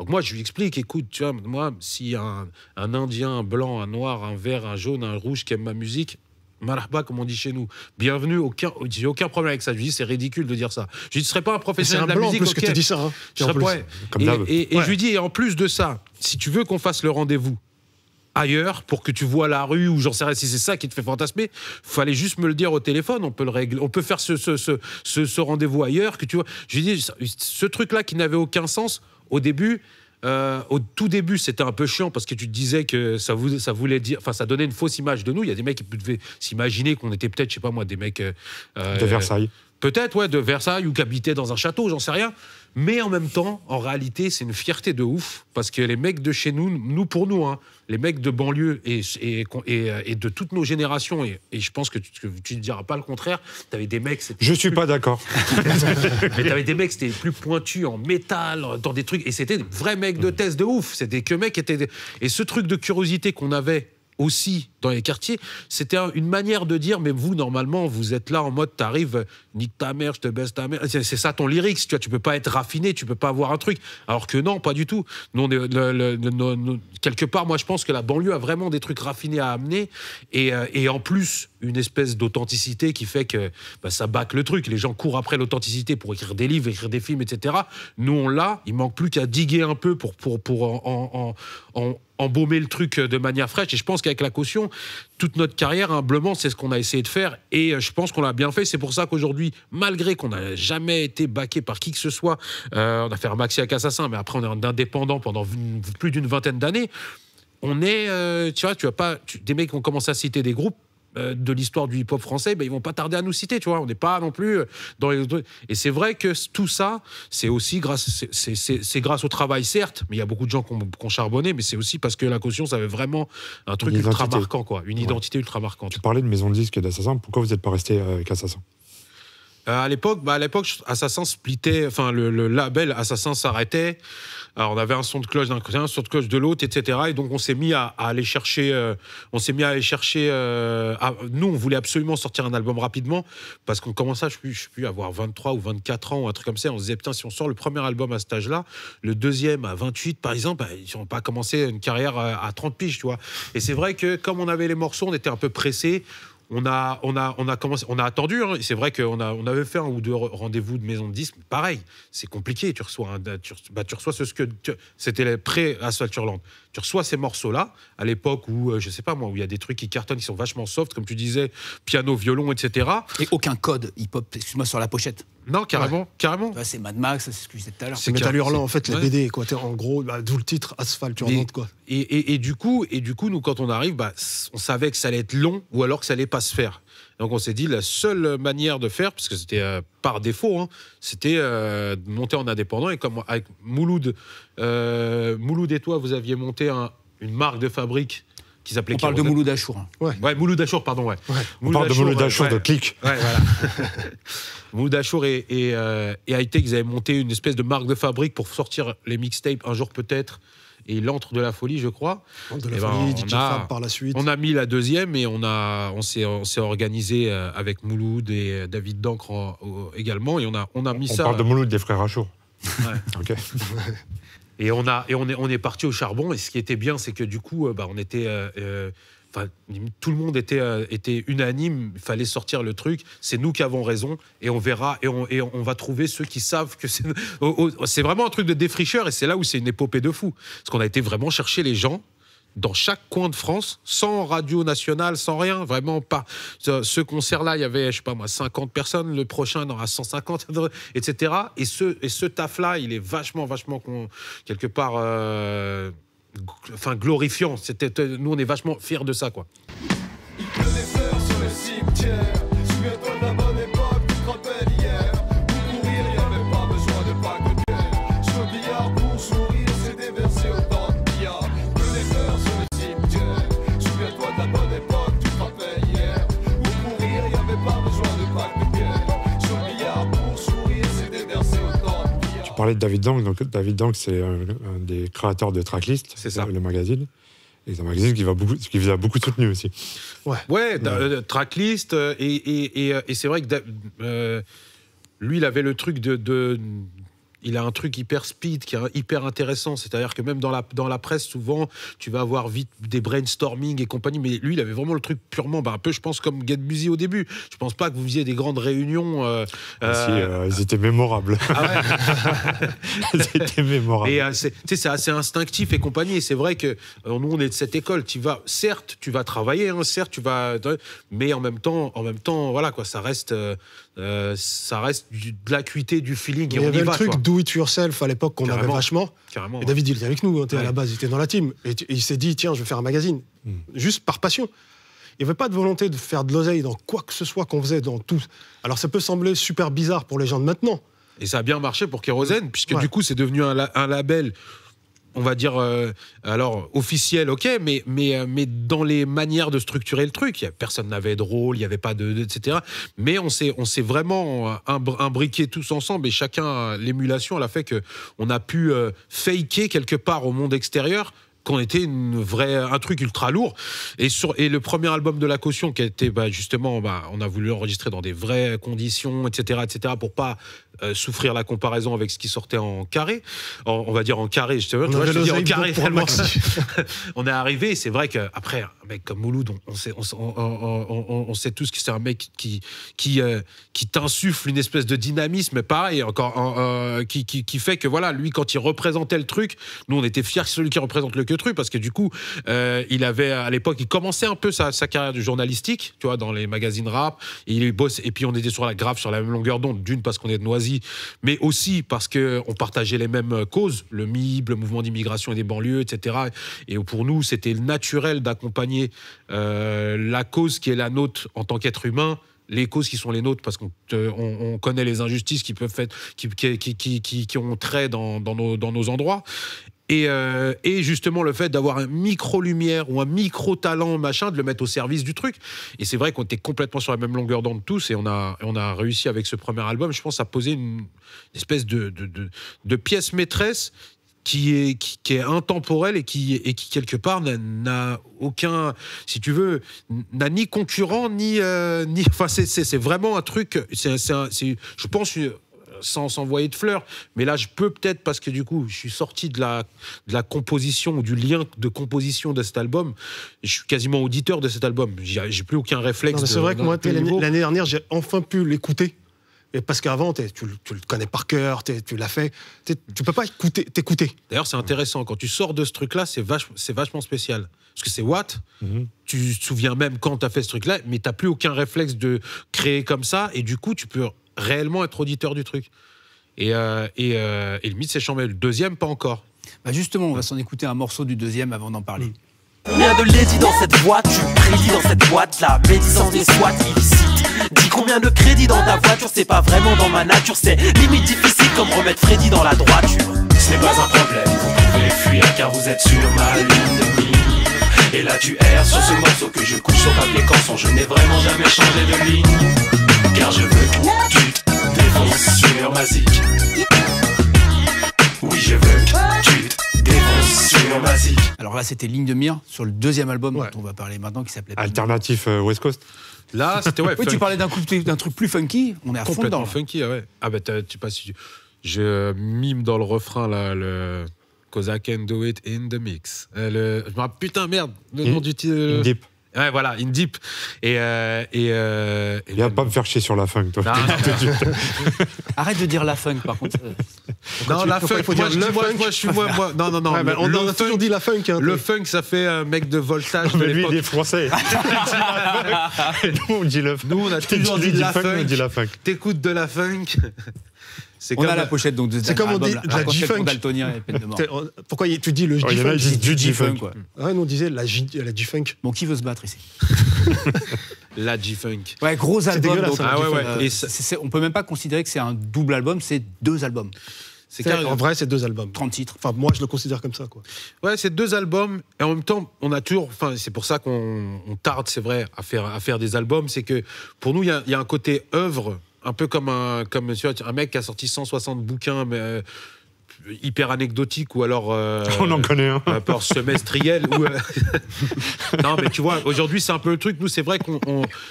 Donc moi, je lui explique, écoute, tu vois, moi, si un, un Indien, un blanc, un noir, un vert, un jaune, un rouge qui aime ma musique, Marahba, comme on dit chez nous. Bienvenue, aucun, j'ai aucun problème avec ça. Je dis, c'est ridicule de dire ça. Je dis, tu serais pas un professionnel de la musique. C'est que tu dis ça. Hein. serais, et, et, je lui dis, et en plus de ça, si tu veux qu'on fasse le rendez-vous, ailleurs pour que tu vois la rue ou j'en sais rien si c'est ça qui te fait fantasmer. Fallait juste me le dire au téléphone, on peut le régler, on peut faire ce, ce, rendez-vous ailleurs que tu vois. je dis ce truc là qui n'avait aucun sens au début. Euh, au tout début, c'était un peu chiant parce que tu disais que ça, vous, ça voulait dire, enfin, ça donnait une fausse image de nous. Il y a des mecs qui devaient s'imaginer qu'on était peut-être, je sais pas moi, des mecs euh, euh, de Versailles peut-être, ouais, de Versailles ou qu'habiter dans un château, j'en sais rien. Mais en même temps, en réalité, c'est une fierté de ouf parce que les mecs de chez nous, nous pour nous, hein, les mecs de banlieue et, et, de toutes nos générations, et, je pense que tu ne diras pas le contraire, tu des mecs. Je suis pas d'accord. [LAUGHS] Mais tu des mecs, c'était plus pointus en métal, dans des trucs, et c'était des vrais mecs de thèse de ouf. C'était que mecs étaient. Et ce truc de curiosité qu'on avait aussi dans les quartiers. C'était une manière de dire, mais vous, normalement, vous êtes là en mode, t'arrives, nique ta mère, je te baisse ta mère. C'est ça ton lyrics, tu vois, tu peux pas être raffiné, tu peux pas avoir un truc. Alors que non, pas du tout. quelque part, moi, je pense que la banlieue a vraiment des trucs raffinés à amener. Et, euh, en plus, une espèce d'authenticité qui fait que bah, ça bac le truc. Les gens courent après l'authenticité pour écrire des livres, écrire des films, etc. Nous, on l'a. Il manque plus qu'à diguer un peu pour, pour, pour en, embaumer le truc de manière fraîche. Et je pense qu'avec la caution, toute notre carrière, humblement, hein. c'est ce qu'on a essayé de faire. Et euh, je pense qu'on l'a bien fait. C'est pour ça qu'aujourd'hui, malgré qu'on n'a jamais été baqué par qui que ce soit, euh, on a fait un maxi Assassin, mais après, on est indépendant pendant plus d'une vingtaine d'années. On est, euh, tu vois, tu as pas. des mecs ont commencé à citer des groupes euh, de l'histoire du hip-hop français, ben, ils vont pas tarder à nous citer, tu vois. On n'est pas non plus euh, dans les Et c'est vrai que tout ça, c'est aussi grâce, c'est grâce au travail, certes, mais il y a beaucoup de gens qui ont, charbonné, mais c'est aussi parce que la caution, ça avait vraiment un truc ultra marquant, quoi. Une identité ultra marquante. Tu parlais de maison de disque et d'Assassin. Pourquoi vous n'êtes pas resté euh, avec Assassin euh, à l'époque, bah, à l'époque, Assassin splittait, enfin le, label Assassin s'arrêtait. Alors on avait un son de cloche d'un côté, un son de cloche de l'autre, etc. Et donc on s'est mis à, aller chercher, euh, on s'est mis à aller chercher. Euh, nous, on voulait absolument sortir un album rapidement parce qu'on commençait, je sais plus, avoir 23 ou 24 ans ou un truc comme ça. On se disait putain, si on sort le premier album à cet âge-là, le deuxième à 28 par exemple, bah, ils n'ont pas commencé une carrière à, 30 piges, tu vois. Et c'est vrai que comme on avait les morceaux, on était un peu pressés on a, commencé, on a attendu. Hein. c'est vrai qu'on on avait fait un ou deux rendez-vous de maison de disques. Pareil, c'est compliqué. Tu reçois, euh, bah, tu, reçois ce, que c'était prêt à Salturland, Tu reçois ces morceaux-là à l'époque où, euh, je sais pas moi, où il y a des trucs qui cartonnent, qui sont vachement soft, comme tu disais, piano, violon, etc. Et aucun code hip-hop, excuse-moi, sur la pochette. Non, carrément, carrément. c'est Mad Max, c'est ce que je disais tout à l'heure. C'est Metal Hurlant, en fait, la BD, quoi. En gros, bah, d'où le titre Asphalte tu quoi. Et, et, et, du coup, et du coup, nous, quand on arrive, bah, on savait que ça allait être long ou alors que ça allait pas se faire. Donc on s'est dit, la seule manière de faire, parce que c'était euh, par défaut, hein, c'était de euh, monter en indépendant. Et comme avec Mouloud, euh, Mouloud et toi, vous aviez monté une marque de fabrique qui s'appelait. On parle de Mouloud Achour. Ouais. Mouloud Achour, pardon, ouais. On parle de Mouloud Achour de Clique Ouais, voilà. [LAUGHS] Mouloud Achour et, et, euh, et ils avaient monté une espèce de marque de fabrique pour sortir les mixtapes un jour peut-être. Et l'antre de la folie, je crois. De la eh ben, folie, DJ on a, par la suite. On a mis la deuxième et on, s'est, on s'est organisé euh, avec Mouloud et euh, David Dancre également. Et on a, on a mis ça. On parle de Mouloud des frères Achour. Ouais. [LAUGHS] ok. [LAUGHS] Et on, a, et on est, on est parti au charbon. Et ce qui était bien, c'est que du coup, euh, bah, on était. Euh, euh, tout le monde était, était unanime. Il fallait sortir le truc. C'est nous qui avons raison. Et on verra. Et on, et on va trouver ceux qui savent que c'est. [LAUGHS] c'est vraiment un truc de défricheur. Et c'est là où c'est une épopée de fou. Parce qu'on a été vraiment chercher les gens dans chaque coin de France, sans radio nationale, sans rien, vraiment pas. Ce, concert-là, il y avait, je sais pas moi, 50 personnes, le prochain, il y en aura 150, [LAUGHS] etc. Et ce, et ce taf-là, il est vachement, vachement, quelque part, euh, enfin, glorifiant. nous, on est vachement fiers de ça, quoi. parlais de David Dank, Donc, David Dank c'est un, des créateurs de Tracklist, c'est ça. le magazine. Et un magazine qui, va beaucoup, qui vous a beaucoup soutenu aussi. Ouais, ouais, euh, euh, Tracklist. Euh, et, et, et, c'est vrai que lui, il avait le truc de, il a un truc hyper speed, qui est hyper intéressant. C'est-à-dire que même dans la, dans la presse, souvent, tu vas avoir vite des brainstorming et compagnie. Mais lui, il avait vraiment le truc purement, bah, un peu, je pense, comme Musy au début. Je pense pas que vous visiez des grandes réunions. Euh, ah, euh, euh, ils étaient mémorables. Ah, [LAUGHS] ils étaient mémorables. Euh, c'est assez instinctif et compagnie. c'est vrai que nous, on est de cette école. Tu vas, certes, tu vas travailler, hein, certes, tu vas, mais en même temps, en même temps, voilà quoi, ça reste euh, ça reste de l'acuité, du feeling. il y avait le truc do it yourself à l'époque qu'on avait vachement. et David, il était avec nous, hein, à la base, il était dans la team. Et, il s'est dit, tiens, je vais faire un magazine. Hmm. Juste par passion. Il n'y avait pas de volonté de faire de l'oseille dans quoi que ce soit qu'on faisait, dans tout. Alors ça peut sembler super bizarre pour les gens de maintenant. Et ça a bien marché pour Kérosène, puisque du coup, c'est devenu un, un label on va dire, euh, alors officiel, ok, euh, mais, dans les manières de structurer le truc, personne n'avait de rôle, il n'y avait pas de, etc. Mais on s'est, on s'est vraiment euh, imbriqués tous ensemble et chacun, l'émulation, elle a fait qu'on a pu faker quelque part au monde extérieur qu'on était une vraie, un truc ultra lourd. Et, sur, et le premier album de La Caution, qui a été bah, justement, bah, on a voulu l'enregistrer dans des vraies conditions, etc., etc., pour pas euh, souffrir la comparaison avec ce qui sortait en carré. on va dire en carré, je vois, je en carré, [LAUGHS] on est arrivé, c'est vrai qu'après, un mec comme Mouloud, on, on sait, on, sait tous que c'est un mec qui, qui, euh, qui t'insuffle une espèce de dynamisme, pareil, encore, qui, qui, qui, fait que voilà, lui, quand il représentait le truc, nous, on était fiers que celui qui représente le parce que du coup, euh, il avait à l'époque, il commençait un peu sa, carrière de journalistique, tu vois, dans les magazines rap. Et il bosse et puis on était sur la grave sur la même longueur d'onde, d'une parce qu'on est de Noisy, mais aussi parce qu'on partageait les mêmes causes, le MIB, le mouvement d'immigration et des banlieues, etc. Et pour nous, c'était naturel d'accompagner euh, la cause qui est la nôtre en tant qu'être humain les causes qui sont les nôtres, parce qu'on connaît les injustices qui peuvent être, qui, qui, ont trait dans, dans nos endroits. Euh, et, justement le fait d'avoir un micro-lumière ou un micro-talent, machin, de le mettre au service du truc. Et c'est vrai qu'on était complètement sur la même longueur d'onde tous, et on a, on a réussi avec ce premier album, je pense, à poser une, espèce de, de, pièce maîtresse qui est, qui, est intemporelle et qui, et qui quelque part, n'a aucun, si tu veux, n'a ni concurrent, ni... Euh, ni enfin, c'est vraiment un truc, c'est, je pense sans s'envoyer de fleurs. Mais là, je peux peut-être, parce que du coup, je suis sorti de la, la composition ou du lien de composition de cet album. Je suis quasiment auditeur de cet album. J'ai plus aucun réflexe. C'est vrai que moi, l'année dernière, j'ai enfin pu l'écouter. parce qu'avant, tu, tu, le connais par cœur, tu l'as fait. Tu peux pas t'écouter. D'ailleurs, c'est intéressant. Quand tu sors de ce truc-là, c'est vache, vachement spécial. Parce que c'est What mhm. Tu te souviens même quand tu as fait ce truc-là, mais tu plus aucun réflexe de créer comme ça. Et du coup, tu peux réellement être auditeur du truc. Et, euh, euh, et, le mythe, s'est chambé. Le deuxième, pas encore. Bah justement, on va s'en écouter un morceau du deuxième avant d'en parler. Mm. Combien de lady dans cette boîte Tu prédis dans cette boîte, là, médisance des squats illicites. Dis combien de crédits dans ta voiture, c'est pas vraiment dans ma nature, c'est limite difficile comme remettre Freddy dans la droiture. Ce n'est pas un problème, vous pouvez fuir car vous êtes sur ma ligne Et là tu erres sur ce morceau que je couche sur papier quand son je n'ai vraiment jamais changé de ligne car je veux que tu sur ma zik. Oui, je veux que tu sur ma zik. Alors là, c'était Ligne de mire sur le deuxième album dont on va parler maintenant qui s'appelait Alternatif euh, West Coast. Là, [LAUGHS] c'était ouais. tu parlais d'un truc plus funky. On est à fond dedans. funky, ah ouais. Ah ben, bah, tu passes. Je mime dans le refrain là le. Cause I can do it in the mix. Euh, putain, merde, le nom hmm du titre. Deep. Ouais, voilà, In Deep. Et. il euh, et, euh, pas me faire chier sur la funk, toi. [LAUGHS] Arrête de dire la funk, par contre. non, la funk, faut moi, dire le funk. Moi, je suis moi, moi. Non, non, non. on a toujours dit la funk. Hein, le funk, ça fait un mec de voltage. Mais de lui, il est français. [LAUGHS] [LAUGHS] nous, on dit le funk. Nous, on a toujours dit, dit, la funk. T'écoutes de la funk. C'est comme a la pochette donc de C'est comme on dit la, la G-Funk. Pourquoi tu dis le oh, G-Funk Du G-Funk. on disait la G-Funk. Bon, qui veut se battre ici [LAUGHS] La G-Funk. Ouais, gros album. Donc, hein. ah ouais, ouais. Euh, on peut même pas considérer que c'est un double album, c'est deux albums. C'est en hein. vrai, c'est deux albums. 30 titres. Enfin, moi, je le considère comme ça, quoi. Ouais, c'est deux albums. Et en même temps, on a toujours. Enfin, c'est pour ça qu'on tarde, c'est vrai, à faire, à faire des albums. C'est que pour nous, il y, y, a un côté œuvre un peu comme un, comme, un mec qui a sorti 160 bouquins, euh, hyper anecdotiques, ou alors euh, [LAUGHS] on en connaît un Un euh, par semestriel [LAUGHS] non mais tu vois aujourd'hui c'est un peu le truc nous c'est vrai qu'on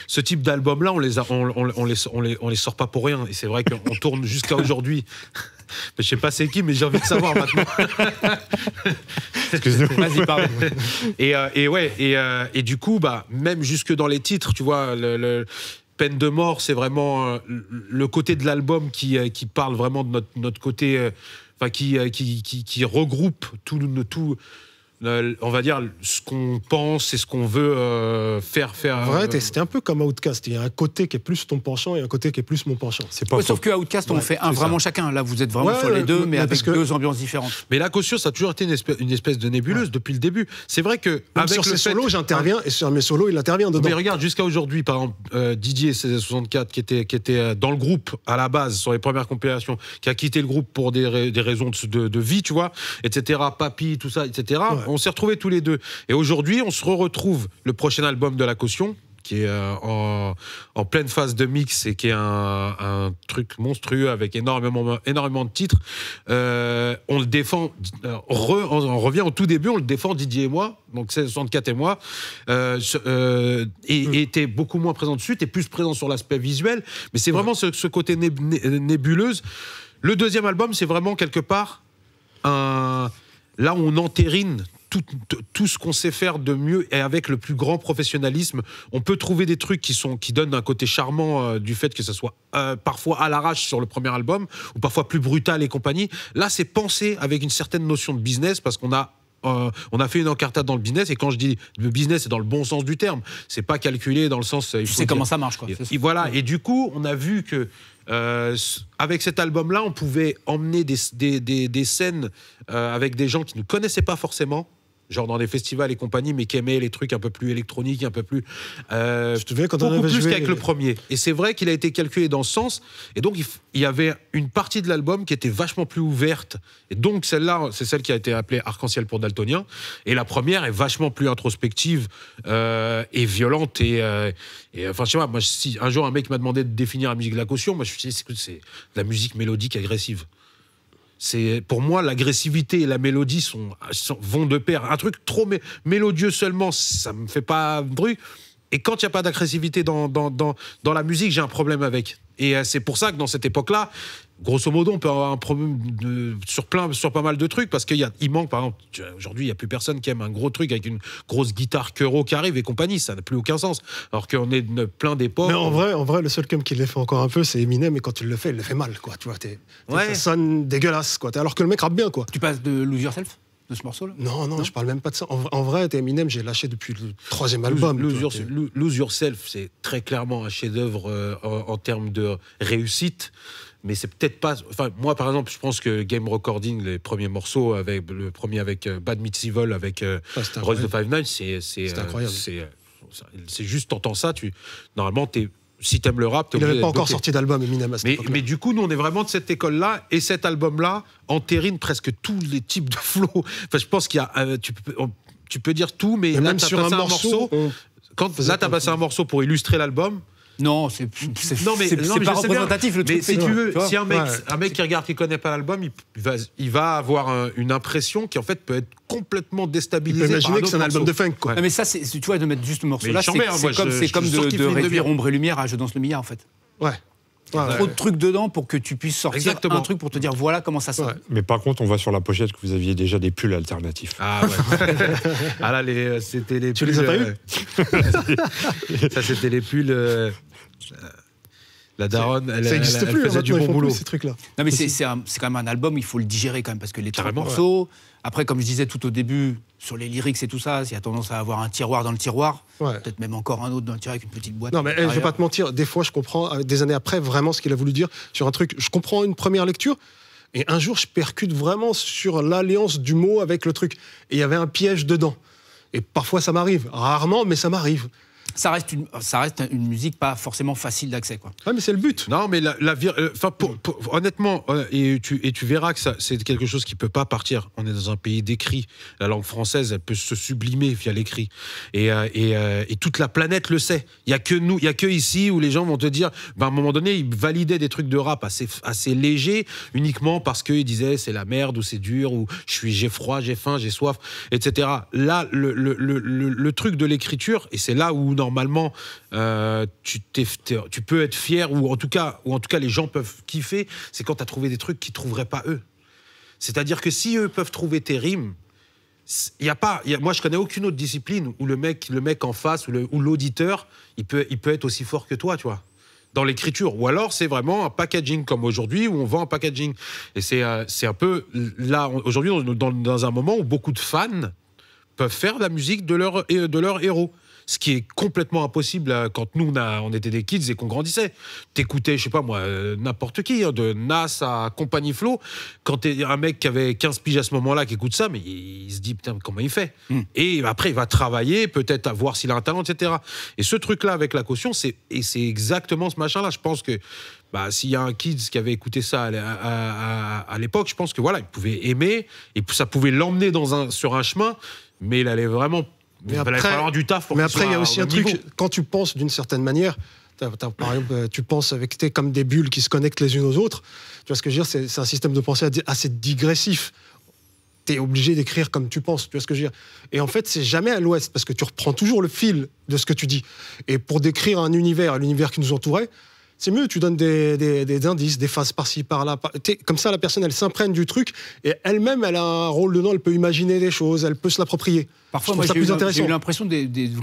ce type d'album là on les, on, les on, les on les sort pas pour rien et c'est vrai qu'on tourne jusqu'à aujourd'hui [LAUGHS] mais je sais pas c'est qui, mais j'ai envie de savoir maintenant. Vas-y, pardon. Et, et ouais, et, et, du coup, bah, même jusque dans les titres, tu vois, le, le, peine de mort, c'est vraiment euh, le côté de l'album qui, euh, parle vraiment de notre, côté, euh, enfin qui, qui regroupe tout, tout, euh, on va dire ce qu'on pense et ce qu'on veut euh, faire faire. Euh, c'était un peu comme Outcast. Il y a un côté qui est plus ton penchant et un côté qui est plus mon penchant. C'est pas sauf que Outcast, on fait un vraiment chacun. Là, vous êtes vraiment sur les deux, mais avec deux ambiances différentes. Mais la caution, ça a toujours été une espèce, de nébuleuse depuis le début. C'est vrai que avec sur ses j'interviens ah. et sur mes solos, il intervient dedans. Mais regarde, jusqu'à aujourd'hui, par exemple, Didier 64 qui était qui était dans le groupe à la base sur les premières compilations, qui a quitté le groupe pour des, raisons de, de, vie, tu vois, etc. Papy, tout ça, etc on s'est retrouvés tous les deux. Et aujourd'hui, on se retrouve le prochain album de La Caution qui est euh, en, pleine phase de mix et qui est un, truc monstrueux avec énormément, énormément de titres. Euh, on le défend, euh, on, revient au tout début, on le défend Didier et moi, donc 64 et moi, et, était beaucoup moins présent de suite et plus présent sur l'aspect visuel, mais c'est vraiment ce, côté nébuleuse. Le deuxième album, c'est vraiment quelque part un... Là, on entérine tout, ce qu'on sait faire de mieux et avec le plus grand professionnalisme. On peut trouver des trucs qui, sont, qui donnent un côté charmant euh, du fait que ça soit euh, parfois à l'arrache sur le premier album ou parfois plus brutal et compagnie. Là, c'est pensé avec une certaine notion de business parce qu'on a euh, on a fait une encartade dans le business et quand je dis le business c'est dans le bon sens du terme c'est pas calculé dans le sens tu sais comment ça marche quoi et, voilà et du coup on a vu que avec cet album là on pouvait emmener des, scènes avec des gens qui ne connaissaient pas forcément genre dans des festivals et compagnie, mais qui aimait les trucs un peu plus électroniques, un peu plus. Euh, je te quand on avait plus qu'avec le premier. Et c'est vrai qu'il a été calculé dans ce sens. Et donc, il, y avait une partie de l'album qui était vachement plus ouverte. Et donc, celle-là, c'est celle qui a été appelée Arc-en-Ciel pour Daltonien. Et la première est vachement plus introspective euh, et violente. Euh, et, enfin, je sais pas, moi, si un jour un mec m'a demandé de définir la musique de la caution, moi, je me suis dit, c'est de la musique mélodique agressive. C'est pour moi l'agressivité et la mélodie sont, vont de pair. Un truc trop mélodieux seulement, ça me fait pas bruit. Et quand il n'y a pas d'agressivité dans, dans, la musique, j'ai un problème avec. Et euh, c'est pour ça que dans cette époque-là, grosso modo, on peut avoir un problème sur, plein, sur pas mal de trucs parce qu'il manque, par exemple, aujourd'hui, il n'y a plus personne qui aime un gros truc avec une grosse guitare que qui arrive et compagnie. Ça n'a plus aucun sens. Alors qu'on est plein d'époques. Mais en vrai, en vrai, le seul cum qui le fait encore un peu, c'est Eminem. Et quand il le fait, il le fait mal, quoi. Tu vois, t'es, ouais. ça sonne dégueulasse, quoi. Alors que le mec rappe bien, quoi. Tu passes de Lose Yourself de ce morceau-là non, non, je parle même pas de ça. En, en vrai, Eminem, j'ai lâché depuis le troisième album. Lose, Yourself, c'est très clairement un chef-d'œuvre euh, en termes de réussite mais c'est peut-être pas. Enfin, moi, par exemple, je pense que Game Recording, les premiers morceaux, avec le premier avec euh, Bad Meets Evil, avec euh, ah, Rose de Five Nine, c'est euh, incroyable. C'est juste, t'entends ça, tu normalement, t'es si t'aimes le rap, il n'avait pas encore sorti d'album Eminem mais, mais du coup, nous, on est vraiment de cette école-là, et cet album-là entérine presque tous les types de flots. Enfin, je pense qu'il y a, tu, peux, tu, peux dire tout, mais même sur un, morceau, quand là, t'as passé un morceau pour illustrer l'album. Non, c'est non mais, pas représentatif le si tu veux, si un mec, un mec qui regarde, qui connaît pas l'album, il, va, avoir une impression qui en fait peut être complètement déstabilisée. par que c'est un album de funk. mais ça, c'est tu vois de mettre juste le morceau-là, c'est comme, de, de ombre et lumière à hein, Je danse le milliard en fait. Ouais. trop de trucs dedans pour que tu puisses sortir Exactement. un truc pour te dire voilà comment ça sort. Mais par contre, on voit sur la pochette que vous aviez déjà des pulls alternatifs. Ah ouais. [LAUGHS] Ah là, euh, c'était les. Tu les as pas euh, eu [LAUGHS] Ça, c'était les pulls. Euh, la daronne, elle, ça plus, elle faisait hein, du bon boulot. ces trucs-là. Non, mais c'est quand même un album, il faut le digérer quand même, parce que les trois morceaux. Après, comme je disais tout au début, sur les lyrics et tout ça, il y a tendance à avoir un tiroir dans le tiroir. Peut-être même encore un autre dans le tiroir avec une petite boîte. Non, mais eh, je vais pas te mentir, des fois, je comprends, euh, des années après, vraiment ce qu'il a voulu dire sur un truc. Je comprends une première lecture. Et un jour, je percute vraiment sur l'alliance du mot avec le truc. Et il y avait un piège dedans. Et parfois, ça m'arrive. Rarement, mais ça m'arrive ça reste une, ça reste une musique pas forcément facile d'accès. Quoi. Ah, mais c'est le but. Non, mais la, euh, enfin, pour, honnêtement, euh, et tu, et tu verras que ça, c'est quelque chose qui peut pas partir. On est dans un pays d'écrit. La langue française, elle peut se sublimer via l'écrit. Et, euh, et, et toute la planète le sait. Il y a que nous, il y a que ici où les gens vont te dire, ben, à un moment donné, ils validaient des trucs de rap assez, assez légers uniquement parce qu'ils disaient c'est la merde ou c'est dur ou je suis, j'ai froid, j'ai faim, j'ai soif, etc. Là, le, le, le, le truc de l'écriture, et c'est là où, normalement, euh, tu, tu peux être fier, ou en, tout cas, ou en tout cas, les gens peuvent kiffer, c'est quand tu as trouvé des trucs qu'ils ne trouveraient pas eux. C'est-à-dire que si eux peuvent trouver tes rimes, il y a pas, moi je connais aucune autre discipline où le mec, le mec en face ou l'auditeur, il peut, il peut être aussi fort que toi, tu vois dans l'écriture. Ou alors, c'est vraiment un packaging comme aujourd'hui où on vend un packaging. Et c'est euh, un peu là, aujourd'hui, dans, dans, un moment où beaucoup de fans peuvent faire la musique de leur, de leur héros ce qui est complètement impossible euh, quand nous, on, était des kids et qu'on grandissait. T'écoutais, je sais pas moi, euh, n'importe qui, hein, de Nas à Compagnie Flow, Quand t'es un mec qui avait 15 piges à ce moment-là, qui écoute ça, mais il, se dit, putain, comment il fait mm. Et après, il va travailler, peut-être à voir s'il a un talent, etc. Et ce truc-là, avec la caution, c'est exactement ce machin-là. Je pense que bah, s'il y a un kids qui avait écouté ça à, l'époque, je pense que voilà, il pouvait aimer et ça pouvait l'emmener dans un, sur un chemin, mais il allait vraiment mais après, il y a aussi un truc, quand tu penses d'une certaine manière, par exemple, euh, tu penses avec t'es comme des bulles qui se connectent les unes aux autres. Tu vois ce que je veux dire C'est un système de pensée assez digressif. Tu es obligé d'écrire comme tu penses. Tu vois ce que je veux dire Et en fait, c'est jamais à l'ouest parce que tu reprends toujours le fil de ce que tu dis. Et pour décrire un univers, l'univers qui nous entourait, c'est mieux, tu donnes des, indices, des phases par-ci, par-là. Comme ça, la personne, elle s'imprègne du truc et elle-même, elle a un rôle dedans, elle peut imaginer des choses, elle peut se l'approprier. Parfois, intéressant. j'ai eu l'impression,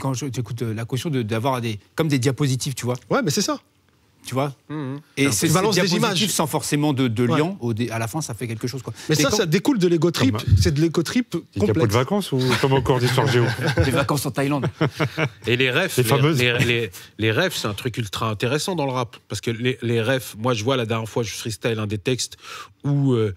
quand j'écoute euh, la caution, d'avoir des, comme des diapositives, tu vois. Ouais, mais c'est ça. Tu vois mm-hmm. Et c'est balance des images sans forcément de, de à la fin, ça fait quelque chose. Mais ça, ça découle de l'ego trip. Euh, c'est de l'ego trip pas de vacances ou comme encore d'histoire géo [LAUGHS] Des vacances en Thaïlande. Et les rêves, les, rêves, les, c'est un truc ultra intéressant dans le rap parce que les, refs, moi, je vois la dernière fois, je freestyle un des textes où euh,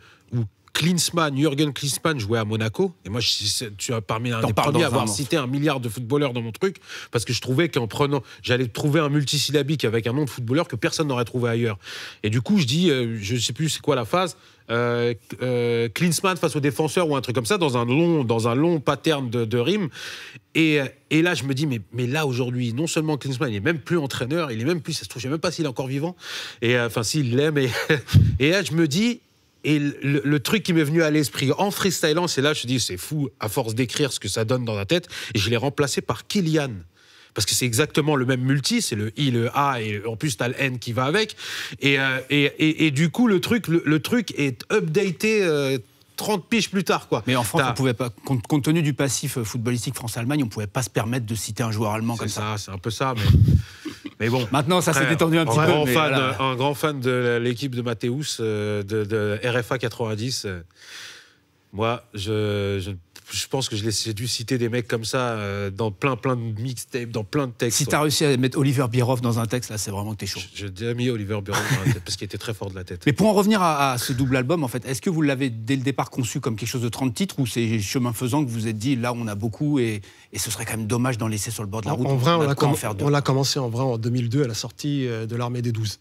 Klinsmann, Jürgen Klinsmann jouait à Monaco. Et moi, tu as parmi un premiers à avoir cité un milliard de footballeurs dans mon truc, parce que je trouvais qu'en prenant, j'allais trouver un multisyllabique avec un nom de footballeur que personne n'aurait trouvé ailleurs. Et du coup, je dis, euh, je ne sais plus c'est quoi la phase, euh, euh, Klinsmann face au défenseur ou un truc comme ça, dans un long, dans un long pattern de, rimes. Et, et, là, je me dis, mais, mais là, aujourd'hui, non seulement Klinsmann, il est même plus entraîneur, il est même plus, ça se trouve, je sais même pas s'il est encore vivant, et enfin, s'il l'est Et, [LAUGHS] et là, je me dis, et le, truc qui m'est venu à l'esprit en freestylant, c'est là je dis c'est fou, à force d'écrire ce que ça donne dans la tête, et je l'ai remplacé par Kylian. Parce que c'est exactement le même multi, c'est le I, le A, et en plus, t'as le N qui va avec. Et, euh, et, et, du coup, le truc, le, truc est updaté euh, 30 piges plus tard. Quoi. Mais en France, on pouvait pas, compte, tenu du passif footballistique France-Allemagne, on ne pouvait pas se permettre de citer un joueur allemand comme ça. C'est un peu ça, mais. bon, maintenant ça s'est détendu un petit peu. Un grand fan de l'équipe de Matheus, euh, de, RFA 90. Euh, moi, je, je je pense que j'ai dû citer des mecs comme ça euh, dans plein, plein de mixtapes, dans plein de textes. Si tu as réussi à mettre Oliver Biroff dans un texte, là, c'est vraiment que t'es chaud. J'ai déjà mis Oliver Biroff, dans un texte parce qu'il était très fort de la tête. Mais pour en revenir à, ce double album, en fait, est-ce que vous l'avez dès le départ conçu comme quelque chose de 30 titres ou c'est chemin faisant que vous vous êtes dit là, on a beaucoup et, et ce serait quand même dommage d'en laisser sur le bord de la route En, vrai, on, a l'a commencé en vrai en 2002 à la sortie euh, de l'Armée des 12,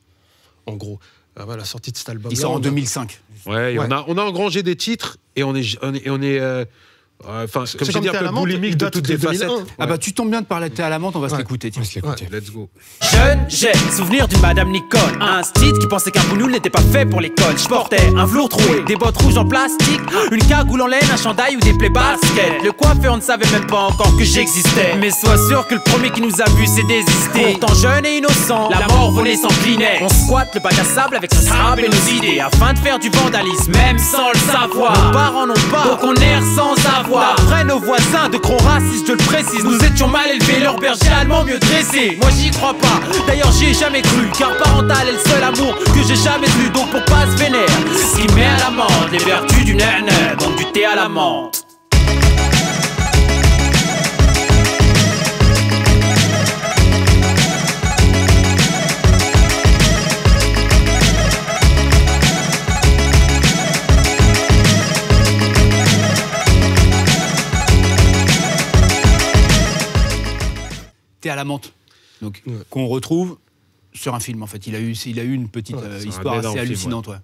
en gros. Ah, la sortie de cet album. Il sort en 2005. Ouais, On, a, on a engrangé des titres et on est, on on est euh, Enfin, comme je que boulimique de toutes les facettes. Ah bah tu tombes bien de parler à la menthe, on va se l'écouter. Let's go. Jeune, j'ai souvenir d'une Madame Nicole. Un style qui pensait qu'un boulou n'était pas fait pour l'école. Je portais un velours troué, des bottes rouges en plastique, une cagoule en laine, un chandail ou des plaies basket. Le coiffeur ne savait même pas encore que j'existais. Mais sois sûr que le premier qui nous a vu s'est désisté. Pourtant jeune et innocent, la mort sans s'inclinait. On squatte le bac à sable avec sa sable et nos idées afin de faire du vandalisme, même sans le savoir. Nos parents n'ont pas, donc erre sans avoir. Après nos voisins de gros racistes, je le précise Nous étions mal élevés, leur berger allemand mieux dressé Moi j'y crois pas, d'ailleurs j'y ai jamais cru Car parental est le seul amour que j'ai jamais eu Donc pour pas se vénère, ce met à l'amende Les vertus du nerne, donc du thé à l'amende à la menthe. Donc, qu'on retrouve sur un film, en fait. Il a eu, il a eu une petite euh, histoire assez hallucinante. ouais.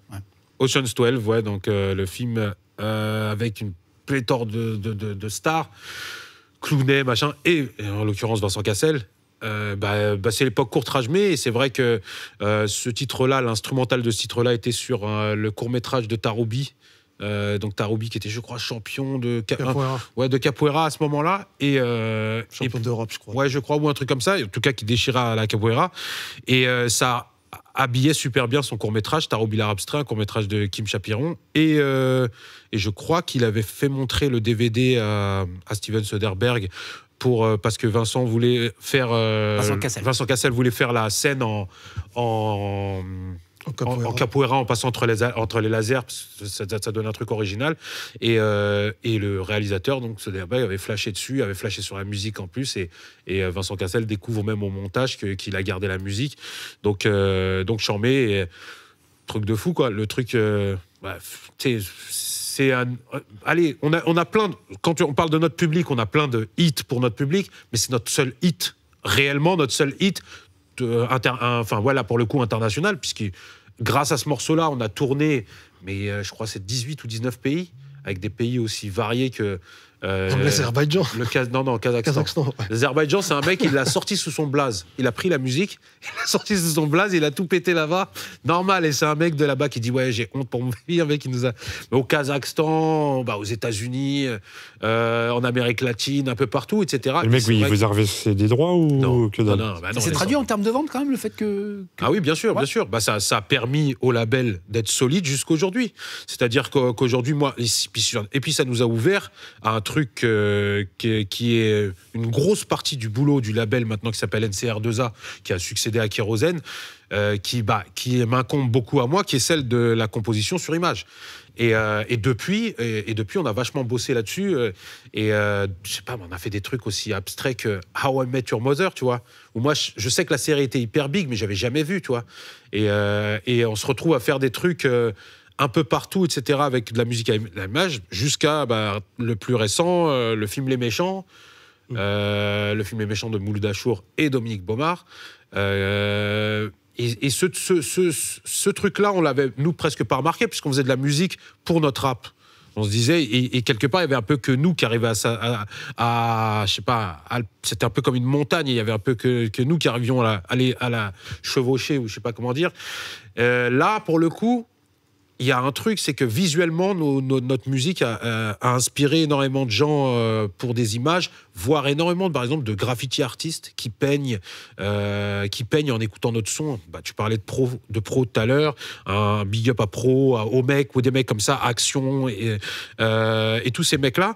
Ocean's 12, ouais, donc euh, le film euh, avec une pléthore de, stars, Clooney, machin, et en l'occurrence Vincent Cassel, bah, bah, c'est l'époque courte rage mais c'est vrai que ce titre-là, l'instrumental de ce titre-là était sur le court-métrage de Taroubi euh, donc Taroubi qui était, je crois, champion de capoeira, euh, de capoeira à ce moment-là. Euh, et, champion d'Europe, je crois. Ouais, je crois, ou un truc comme ça, en tout cas qui déchira la capoeira. Et ça habillait super bien son court-métrage, Taroubi l'Arabstrait, un court-métrage de Kim Chapiron. Et, et je crois qu'il avait fait montrer le DVD à, Steven Soderbergh pour, parce que Vincent voulait faire Vincent, Cassel. Vincent Cassel voulait faire la scène en, en en capoeira, en, passant entre les, entre les lasers, ça, donne un truc original. Et, euh, et le réalisateur, donc ce bah, il avait flashé dessus, avait flashé sur la musique en plus. Et, et euh, Vincent Cassel découvre même au montage qu'il a gardé la musique. Donc, euh, donc Chambé, truc de fou, quoi. Le truc, bah, c'est Allez, on a, on a plein. quand on parle de notre public, on a plein de hits pour notre public, mais c'est notre seul hit. Réellement, notre seul hit enfin voilà pour le coup international puisqu'il grâce à ce morceau-là, on a tourné, mais euh, je crois c'est 18 ou 19 pays, avec des pays aussi variés que, euh, L'Azerbaïdjan. Le non, non, Kazakhstan. L'Azerbaïdjan, c'est un mec, il l'a sorti sous son blaze. Il a pris la musique, [LAUGHS] il l'a sorti sous son blaze, il a tout pété là-bas. Normal. Et c'est un mec de là-bas qui dit Ouais, j'ai honte pour mon pays. [LAUGHS] Un mec qui nous a. au Kazakhstan, bah, aux États-Unis, euh, en Amérique latine, un peu partout, etc. Le mec, oui, il vous a reversé des droits ou que non, C'est bah traduit en termes de vente quand même, le fait que. Ah oui, bien sûr, bien sûr. Bah, ça, ça a permis au label d'être solide jusqu'aujourd'hui. C'est-à-dire qu'aujourd'hui, moi. Et puis ça nous a ouvert à un truc euh, qui, est, une grosse partie du boulot du label maintenant qui s'appelle NCR2A, qui a succédé à Kérosène, euh, qui, bah, qui m'incombe beaucoup à moi, qui est celle de la composition sur image. Et, euh, depuis, et, depuis, on a vachement bossé là-dessus. et je sais pas, on a fait des trucs aussi abstraits que How I Met Your Mother, tu vois. Où moi, je, sais que la série était hyper big, mais j'avais jamais vu, tu vois. Et, et, on se retrouve à faire des trucs un peu partout, etc., avec de la musique à image, jusqu'à bah, le plus récent, euh, le film Les Méchants, mm. euh, le film Les Méchants de Mouloud Achour et Dominique Baumard. Euh, et, ce, ce, truc-là, on l'avait, nous, presque pas remarqué, puisqu'on faisait de la musique pour notre rap. On se disait, et, quelque part, il y avait un peu que nous qui arrivions à, à, à, je sais pas, c'était un peu comme une montagne, il y avait un peu que, que nous qui arrivions à la, à, chevaucher, ou je sais pas comment dire. là, pour le coup, il y a un truc, c'est que visuellement, notre musique euh, a, inspiré énormément de gens euh, pour des images, voire énormément, par exemple, de graffiti artistes qui peignent, euh, qui peignent en écoutant notre son. Bah, tu parlais de pro, de pro tout à l'heure, un big up à pro, aux mecs ou des mecs comme ça, Action et, tous ces mecs-là.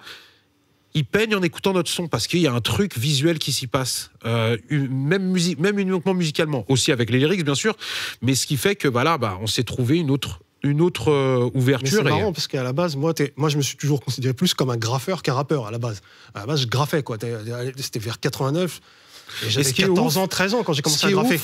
Ils peignent en écoutant notre son parce qu'il y a un truc visuel qui s'y passe, même, musique, même uniquement musicalement, aussi avec les lyrics bien sûr, mais ce qui fait que bah là, on s'est trouvé une autre une autre euh, ouverture. C'est marrant parce qu'à la base, moi, moi, je me suis toujours considéré plus comme un graffeur qu'un rappeur à la base. À la base, je graffais, quoi. Euh, c'était vers 89. J'avais 14 ans, 13 ans quand j'ai commencé à graffer.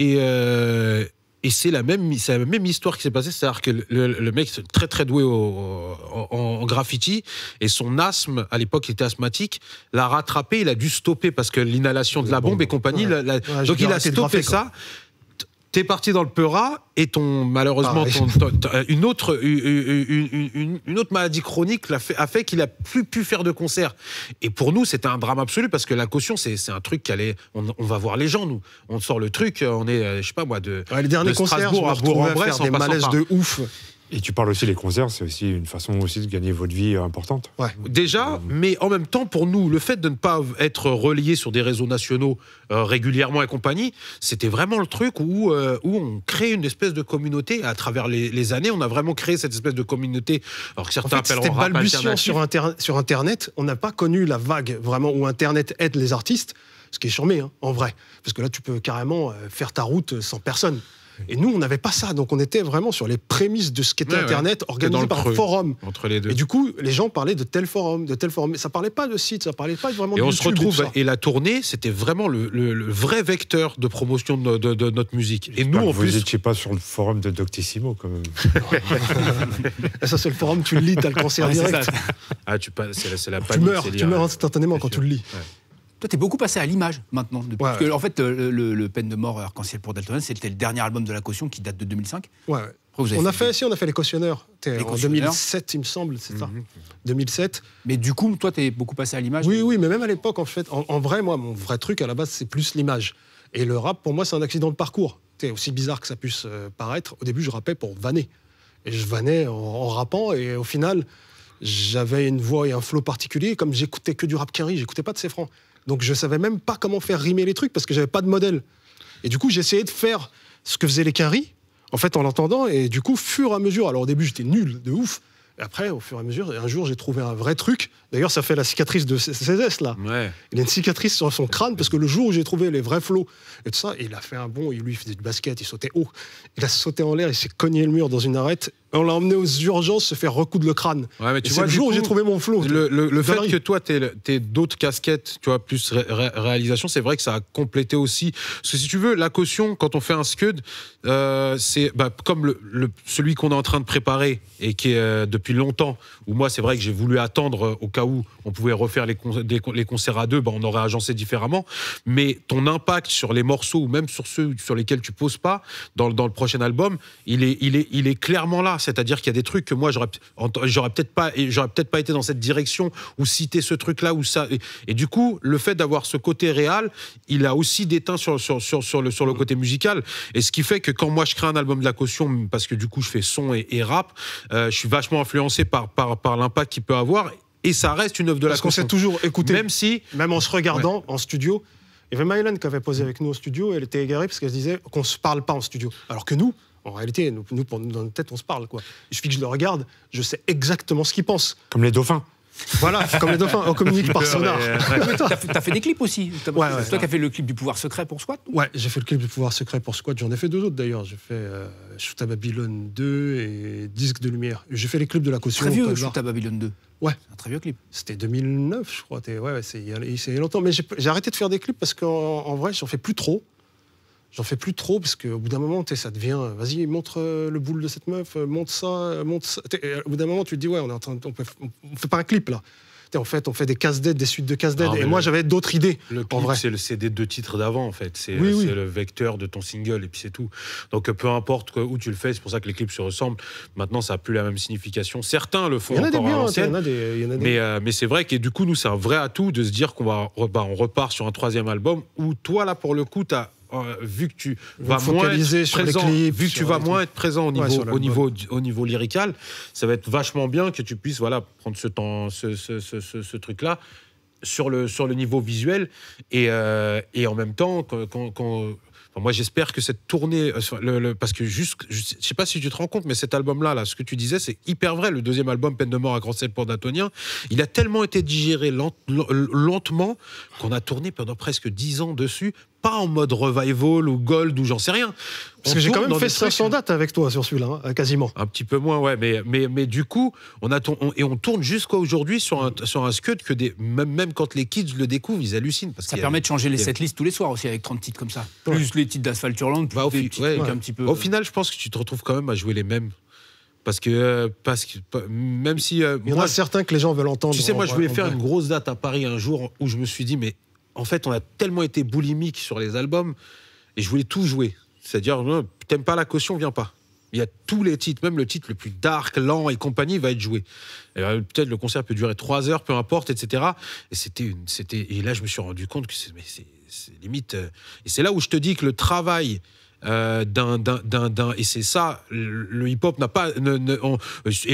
Euh, et, c'est la, même, la même histoire qui s'est passée. C'est-à-dire que le, mec, très très doué en, graffiti, et son asthme, à l'époque, il était asthmatique, l'a rattrapé, il a dû stopper parce que l'inhalation de la, bombe, et compagnie. donc il a stoppé ça t'es parti dans le peura et ton malheureusement euh, une autre une, autre maladie chronique a fait, qu'il a plus pu faire de concert et pour nous c'était un drame absolu parce que la caution c'est un truc qu'on on, va voir les gens nous on sort le truc euh, on est euh, je sais pas moi de les derniers concerts, à Bourg-en-Bresse de ouf et tu parles aussi des concerts, c'est aussi une façon aussi de gagner votre vie euh, importante. Déjà, euh, mais en même temps, pour nous, le fait de ne pas être relié sur des réseaux nationaux euh, régulièrement et compagnie, c'était vraiment le truc où, où on crée une espèce de communauté. À travers les, années, on a vraiment créé cette espèce de communauté. Alors que certains en fait, sur, sur Internet. On n'a pas connu la vague vraiment où Internet aide les artistes, ce qui est charmé hein, en vrai. Parce que là, tu peux carrément faire ta route sans personne. Et nous, on n'avait pas ça. Donc, on était vraiment sur les prémices de ce qu'était Internet, organisé par un forum. Entre les deux. Et du coup, les gens parlaient de tel forum, de tel forum. Ça parlait pas de site, ça parlait pas vraiment et on se retrouve. Et, la tournée, c'était vraiment le, vrai vecteur de promotion de, notre musique. Et nous, en vous plus. pas sur le forum de Doctissimo, quand même. [LAUGHS] ça, c'est le forum, tu le lis, tu as le cancer direct. Ah, tu, la, la tu meurs, instantanément quand tu le lis. Toi, t'es beaucoup passé à l'image maintenant. que, en fait, euh, le, peine de mort arc-en-ciel pour Dalton, c'était le dernier album de la caution qui date de 2005. Ouais. on a fait, aussi, on a fait les cautionneurs. en 2007, il me semble, c'est ça. 2007. Mhm. Mais du coup, toi, tu es beaucoup passé à l'image. Oui, oui, mais même à l'époque, en fait, en, vrai, moi, mon vrai truc à la base, c'est plus l'image. Et le rap, pour moi, c'est un accident de parcours. C'est aussi bizarre que ça puisse euh, paraître. Au début, je rappais pour vanner. Et je vannais en, rappant, et au final, j'avais une voix et un flow particulier. Comme j'écoutais que du rap carry, j'écoutais pas de ses francs. Donc je savais même pas comment faire rimer les trucs parce que j'avais pas de modèle. Et du coup, j'essayais de faire ce que faisaient les caries en fait, en l'entendant. Et du coup, fur et à mesure, alors au début, j'étais nul, de ouf. Et après, au fur et à mesure, un jour, j'ai trouvé un vrai truc. D'ailleurs, ça fait la cicatrice de Césès, là. Il a une cicatrice sur son crâne parce que le jour où j'ai trouvé les vrais flots et tout ça, il a fait un bond. Il lui faisait du basket, il sautait haut. Il a sauté en l'air, il s'est cogné le mur dans une arête on l'a emmené aux urgences se faire recoudre le crâne. Ouais, tu le jour où j'ai trouvé mon flow. Le, fait que toi, tu es d'autres casquettes, tu plus réalisation, c'est vrai que ça a complété aussi. Parce que si tu veux, la caution, quand on fait un scud, euh, c'est bah, comme le, celui qu'on est en train de préparer et qui est euh, depuis longtemps, où moi, c'est vrai que j'ai voulu attendre euh, au cas où on pouvait refaire les, les concerts à deux, bah, on aurait agencé différemment. Mais ton impact sur les morceaux ou même sur ceux sur lesquels tu poses pas dans, dans le prochain album, il est, il est, il est clairement là c'est-à-dire qu'il y a des trucs que moi j'aurais peut-être pas j'aurais peut-être pas été dans cette direction ou cité ce truc-là ou ça et, du coup le fait d'avoir ce côté réel, il a aussi des sur sur, sur, le sur le mm. côté musical et ce qui fait que quand moi je crée un album de la caution parce que du coup je fais son et, rap, euh, je suis vachement influencé par par l'impact qu'il peut avoir et ça reste une œuvre de la caution. Parce qu'on s'est toujours écouté même si même en se regardant en studio il y avait Mylène qui avait posé mm. avec nous au studio, elle était égarée parce qu'elle se disait qu'on ne se parle pas en studio. Alors que nous, en réalité, nous, nous dans notre tête, on se parle. Quoi. Il suffit que je le regarde, je sais exactement ce qu'il pense. Comme les dauphins. Voilà, comme les dauphins, on communique par sonar. tu T'as fait, des clips aussi. c'est toi qui as fait le clip du pouvoir secret pour Squat Ouais, j'ai fait le clip du pouvoir secret pour Squat. J'en ai fait deux autres d'ailleurs. J'ai fait euh, Shoot à Babylone 2 et Disque de Lumière. J'ai fait les clips de la caution. Très vieux, Shoot à Babylone 2. Ouais. Un très vieux clip. C'était 2009, je crois. Ouais, ouais, c'est il y a longtemps. Mais j'ai arrêté de faire des clips parce qu'en vrai, j'en fais plus trop. J'en fais plus trop parce qu'au bout d'un moment, ça devient euh, vas-y, montre euh, le boule de cette meuf, euh, montre ça, montre ça. Au bout d'un moment, tu te dis ouais, on est en train, on, fait pas un clip là en fait, on fait des casse-dettes, des suites de casse-dettes. et moi, j'avais d'autres idées. Le clip, c'est le des deux titres d'avant, en fait. C'est le vecteur de ton single, et puis c'est tout. Donc, peu importe où tu le fais, c'est pour ça que les clips se ressemblent. Maintenant, ça n'a plus la même signification. Certains le font il y en a des Mais, c'est vrai que, du coup, nous, c'est un vrai atout de se dire qu'on va, bah, on repart sur un troisième album où toi, là, pour le coup, tu as euh, vu que tu vas moins être présent, vu que tu vas moins être présent au niveau, au niveau, lyrical, ça va être vachement bien que tu puisses voilà prendre ce temps, ce, truc là sur le sur le niveau visuel et, euh, en même temps moi, j'espère que cette tournée, euh, parce que juste, je sais pas si tu te rends compte, mais cet album-là, là, ce que tu disais, c'est hyper vrai. Le deuxième album, Peine de mort à Grand pour d'Antonien, il a tellement été digéré lentement qu'on a tourné pendant presque dix ans dessus pas en mode revival ou gold ou j'en sais rien. Parce que j'ai quand même fait 500 dates avec toi sur celui-là, hein, quasiment. Un petit peu moins, ouais, mais, mais, mais du coup, on a et on tourne jusqu'à aujourd'hui sur un, sur scud que même, quand les kids le découvrent, ils hallucinent. ça permet de changer les setlists tous les soirs aussi avec 30 titres comme ça. Plus les titres d'Asphalt plus bah, au, un petit peu. Au final, je pense que tu te retrouves quand même à jouer les mêmes. Parce que, euh, parce que même si. Euh, Il y en a certains que les gens veulent entendre. Tu sais, moi, je voulais faire une grosse date à Paris un jour où je me suis dit, mais en fait, on a tellement été boulimique sur les albums et je voulais tout jouer. C'est-à-dire, euh, t'aimes pas la caution, viens pas. Il y a tous les titres, même le titre le plus dark, lent et compagnie va être joué. Euh, peut-être le concert peut durer trois heures, peu importe, etc. Et c'était et là je me suis rendu compte que c'est, limite. Euh, et c'est là où je te dis que le travail euh, d'un, et c'est ça, le hip-hop n'a pas, et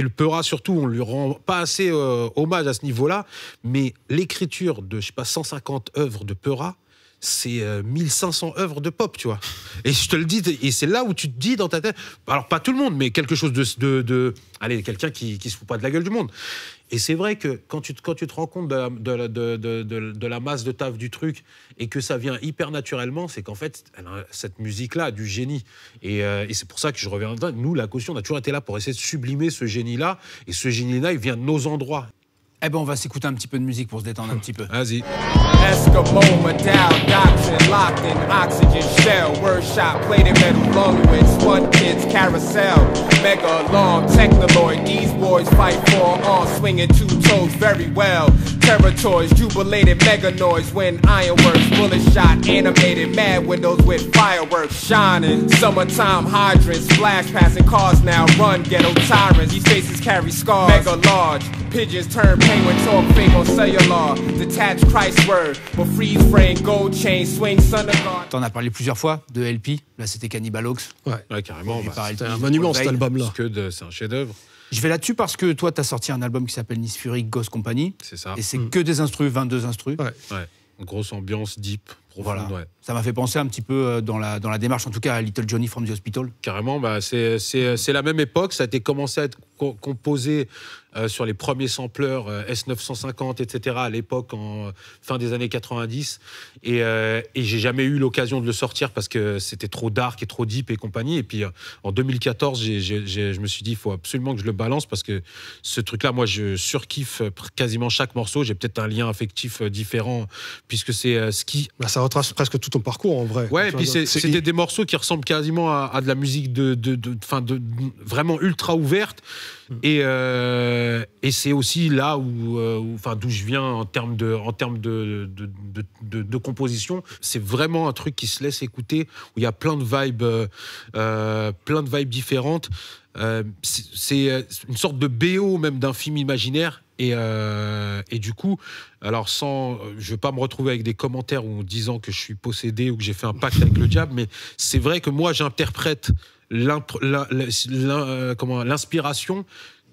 le Peura surtout, on lui rend pas assez euh, hommage à ce niveau-là, mais l'écriture de, je sais pas, 150 œuvres de Peura, c'est 1500 euh, œuvres de pop, tu vois. Et je te le dis, et c'est là où tu te dis dans ta tête, alors pas tout le monde, mais quelque chose de. de, de allez, quelqu'un qui, se fout pas de la gueule du monde. Et c'est vrai que quand tu, te rends compte de la, masse de taf du truc et que ça vient hyper naturellement, c'est qu'en fait, cette musique-là, du génie. Euh, et, c'est pour ça que je reviens. Nous, la caution, on a toujours été là pour essayer de sublimer ce génie-là. Et ce génie-là, il vient de nos endroits. Eh ben, on va s'écouter un petit peu de musique pour se détendre un petit peu. Vas-y. Eskimo Medal, Doxin, locked in oxygen shell, word shot, played in metal long with one kids carousel, mega alarm, technoloid, these boys fight for all, swinging two toes very well. territories, jubilated mega noise when ironworks, bullet shot, animated, mad windows with fireworks shining. Summertime hydrants, flash passing cars now run, ghetto tyrants. These faces carry scars, mega large. Pigeons turn penguin talk fake on cellular. detached Christ's word, for free frame, gold chain, swing, son of God. T'en as parlé plusieurs fois de LP, là c'était Cannibal Ox. Ouais, ouais carrément. Bah, c'était un monument cet album-là. C'est un chef-d'œuvre. Je vais là-dessus parce que toi, tu as sorti un album qui s'appelle Nice Fury Ghost Company. C'est ça. Et c'est mm. que des instrus, 22 instrus. Ouais. ouais. grosse ambiance deep, profonde. Voilà. Ouais. Ça m'a fait penser un petit peu euh, dans la, dans la démarche, en tout cas à Little Johnny from the Hospital. Carrément, bah, c'est la même époque. Ça a été commencé à être composé euh, sur les premiers sampleurs euh, S950, etc. à l'époque, en euh, fin des années 90. Et, et j'ai jamais eu l'occasion de le sortir parce que c'était trop dark et trop deep et compagnie. Et puis en 2014, je me suis dit, il faut absolument que je le balance parce que ce truc-là, moi, je surkiffe quasiment chaque morceau. J'ai peut-être un lien affectif différent puisque c'est ski. qui... Bah, ça retrace presque tout ton parcours en vrai. Ouais, et puis c'était des, morceaux qui ressemblent quasiment à, de la musique de, fin de vraiment ultra ouverte. Mm. Euh, et, c'est aussi là euh, où, enfin, d'où je viens en termes de, en de, de, composition. C'est vraiment un truc qui se laisse écouter, où il y a plein de vibes, euh, plein de vibes différentes. c'est une sorte de BO même d'un film imaginaire. Et, du coup, alors sans, je veux pas me retrouver avec des commentaires en disant que je suis possédé ou que j'ai fait un pacte avec le diable, mais c'est vrai que moi j'interprète euh, l'inspiration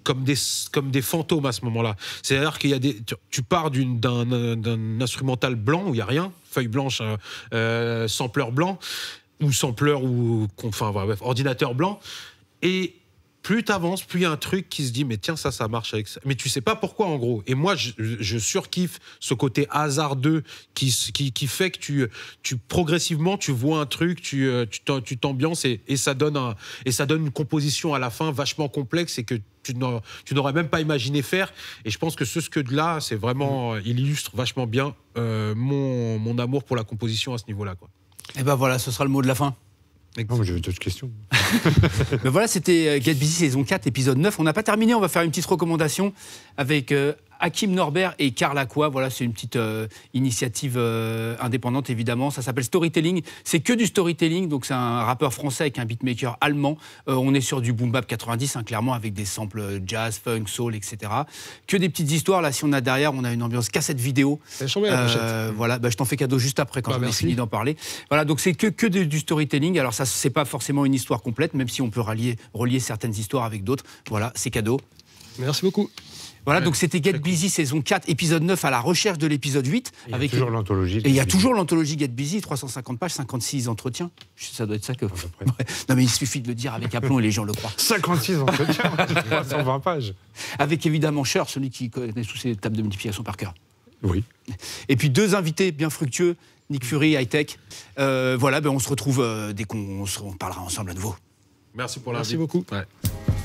comme des, fantômes à ce moment-là. C'est-à-dire qu'il y a des, tu, pars d'un instrumental blanc où il n'y a rien, feuille blanche, hein, euh, sampleur blanc, ou sampleur, ou enfin, ordinateur blanc, et plus tu avances, plus il y a un truc qui se dit, mais tiens, ça, ça marche avec ça. Mais tu sais pas pourquoi, en gros. Et moi, je, surkiffe ce côté hasardeux qui, qui, qui, fait que tu, progressivement, tu vois un truc, tu euh, t'ambiances tu, et, ça donne et ça donne une composition à la fin vachement complexe et que tu n'aurais même pas imaginé faire. Et je pense que ce que de là, c'est vraiment, mm. euh, il illustre vachement bien euh, mon, mon amour pour la composition à ce niveau-là. Et eh ben voilà, ce sera le mot de la fin. Non, Non, j'avais d'autres questions. [LAUGHS] Mais voilà, c'était euh, Get Busy saison 4, épisode 9. On n'a pas terminé, on va faire une petite recommandation avec euh, Hakim Norbert et Karl Aqua, voilà, c'est une petite euh, initiative euh, indépendante évidemment. Ça s'appelle Storytelling. C'est que du storytelling, donc c'est un rappeur français avec un beatmaker allemand. Euh, on est sur du boom bap 90, hein, clairement, avec des samples jazz, funk, soul, etc. Que des petites histoires. Là, si on a derrière, on a une ambiance cassette vidéo. voilà, bah, je t'en fais cadeau juste après quand on bah, a fini d'en parler. Voilà, donc c'est que, que du storytelling. Alors ça, c'est pas forcément une histoire complète, même si on peut relier certaines histoires avec d'autres. Voilà, c'est cadeau. Merci beaucoup. Voilà, donc c'était Get Busy saison 4, épisode 9 à la recherche de l'épisode 8. avec toujours l'anthologie. Et il y a toujours l'anthologie Get Busy, 350 pages, 56 entretiens. Ça doit être ça que. Non, mais il suffit de le dire avec aplomb et les gens le croient. 56 entretiens, 320 [LAUGHS] pages. Avec évidemment Cher, celui qui connaît tous ces tables de multiplication par cœur. Oui. Et puis deux invités bien fructueux, Nick Fury, High Tech. Euh, voilà, ben on se retrouve euh, dès qu'on parlera ensemble à nouveau. Merci pour l'invitation. Merci beaucoup.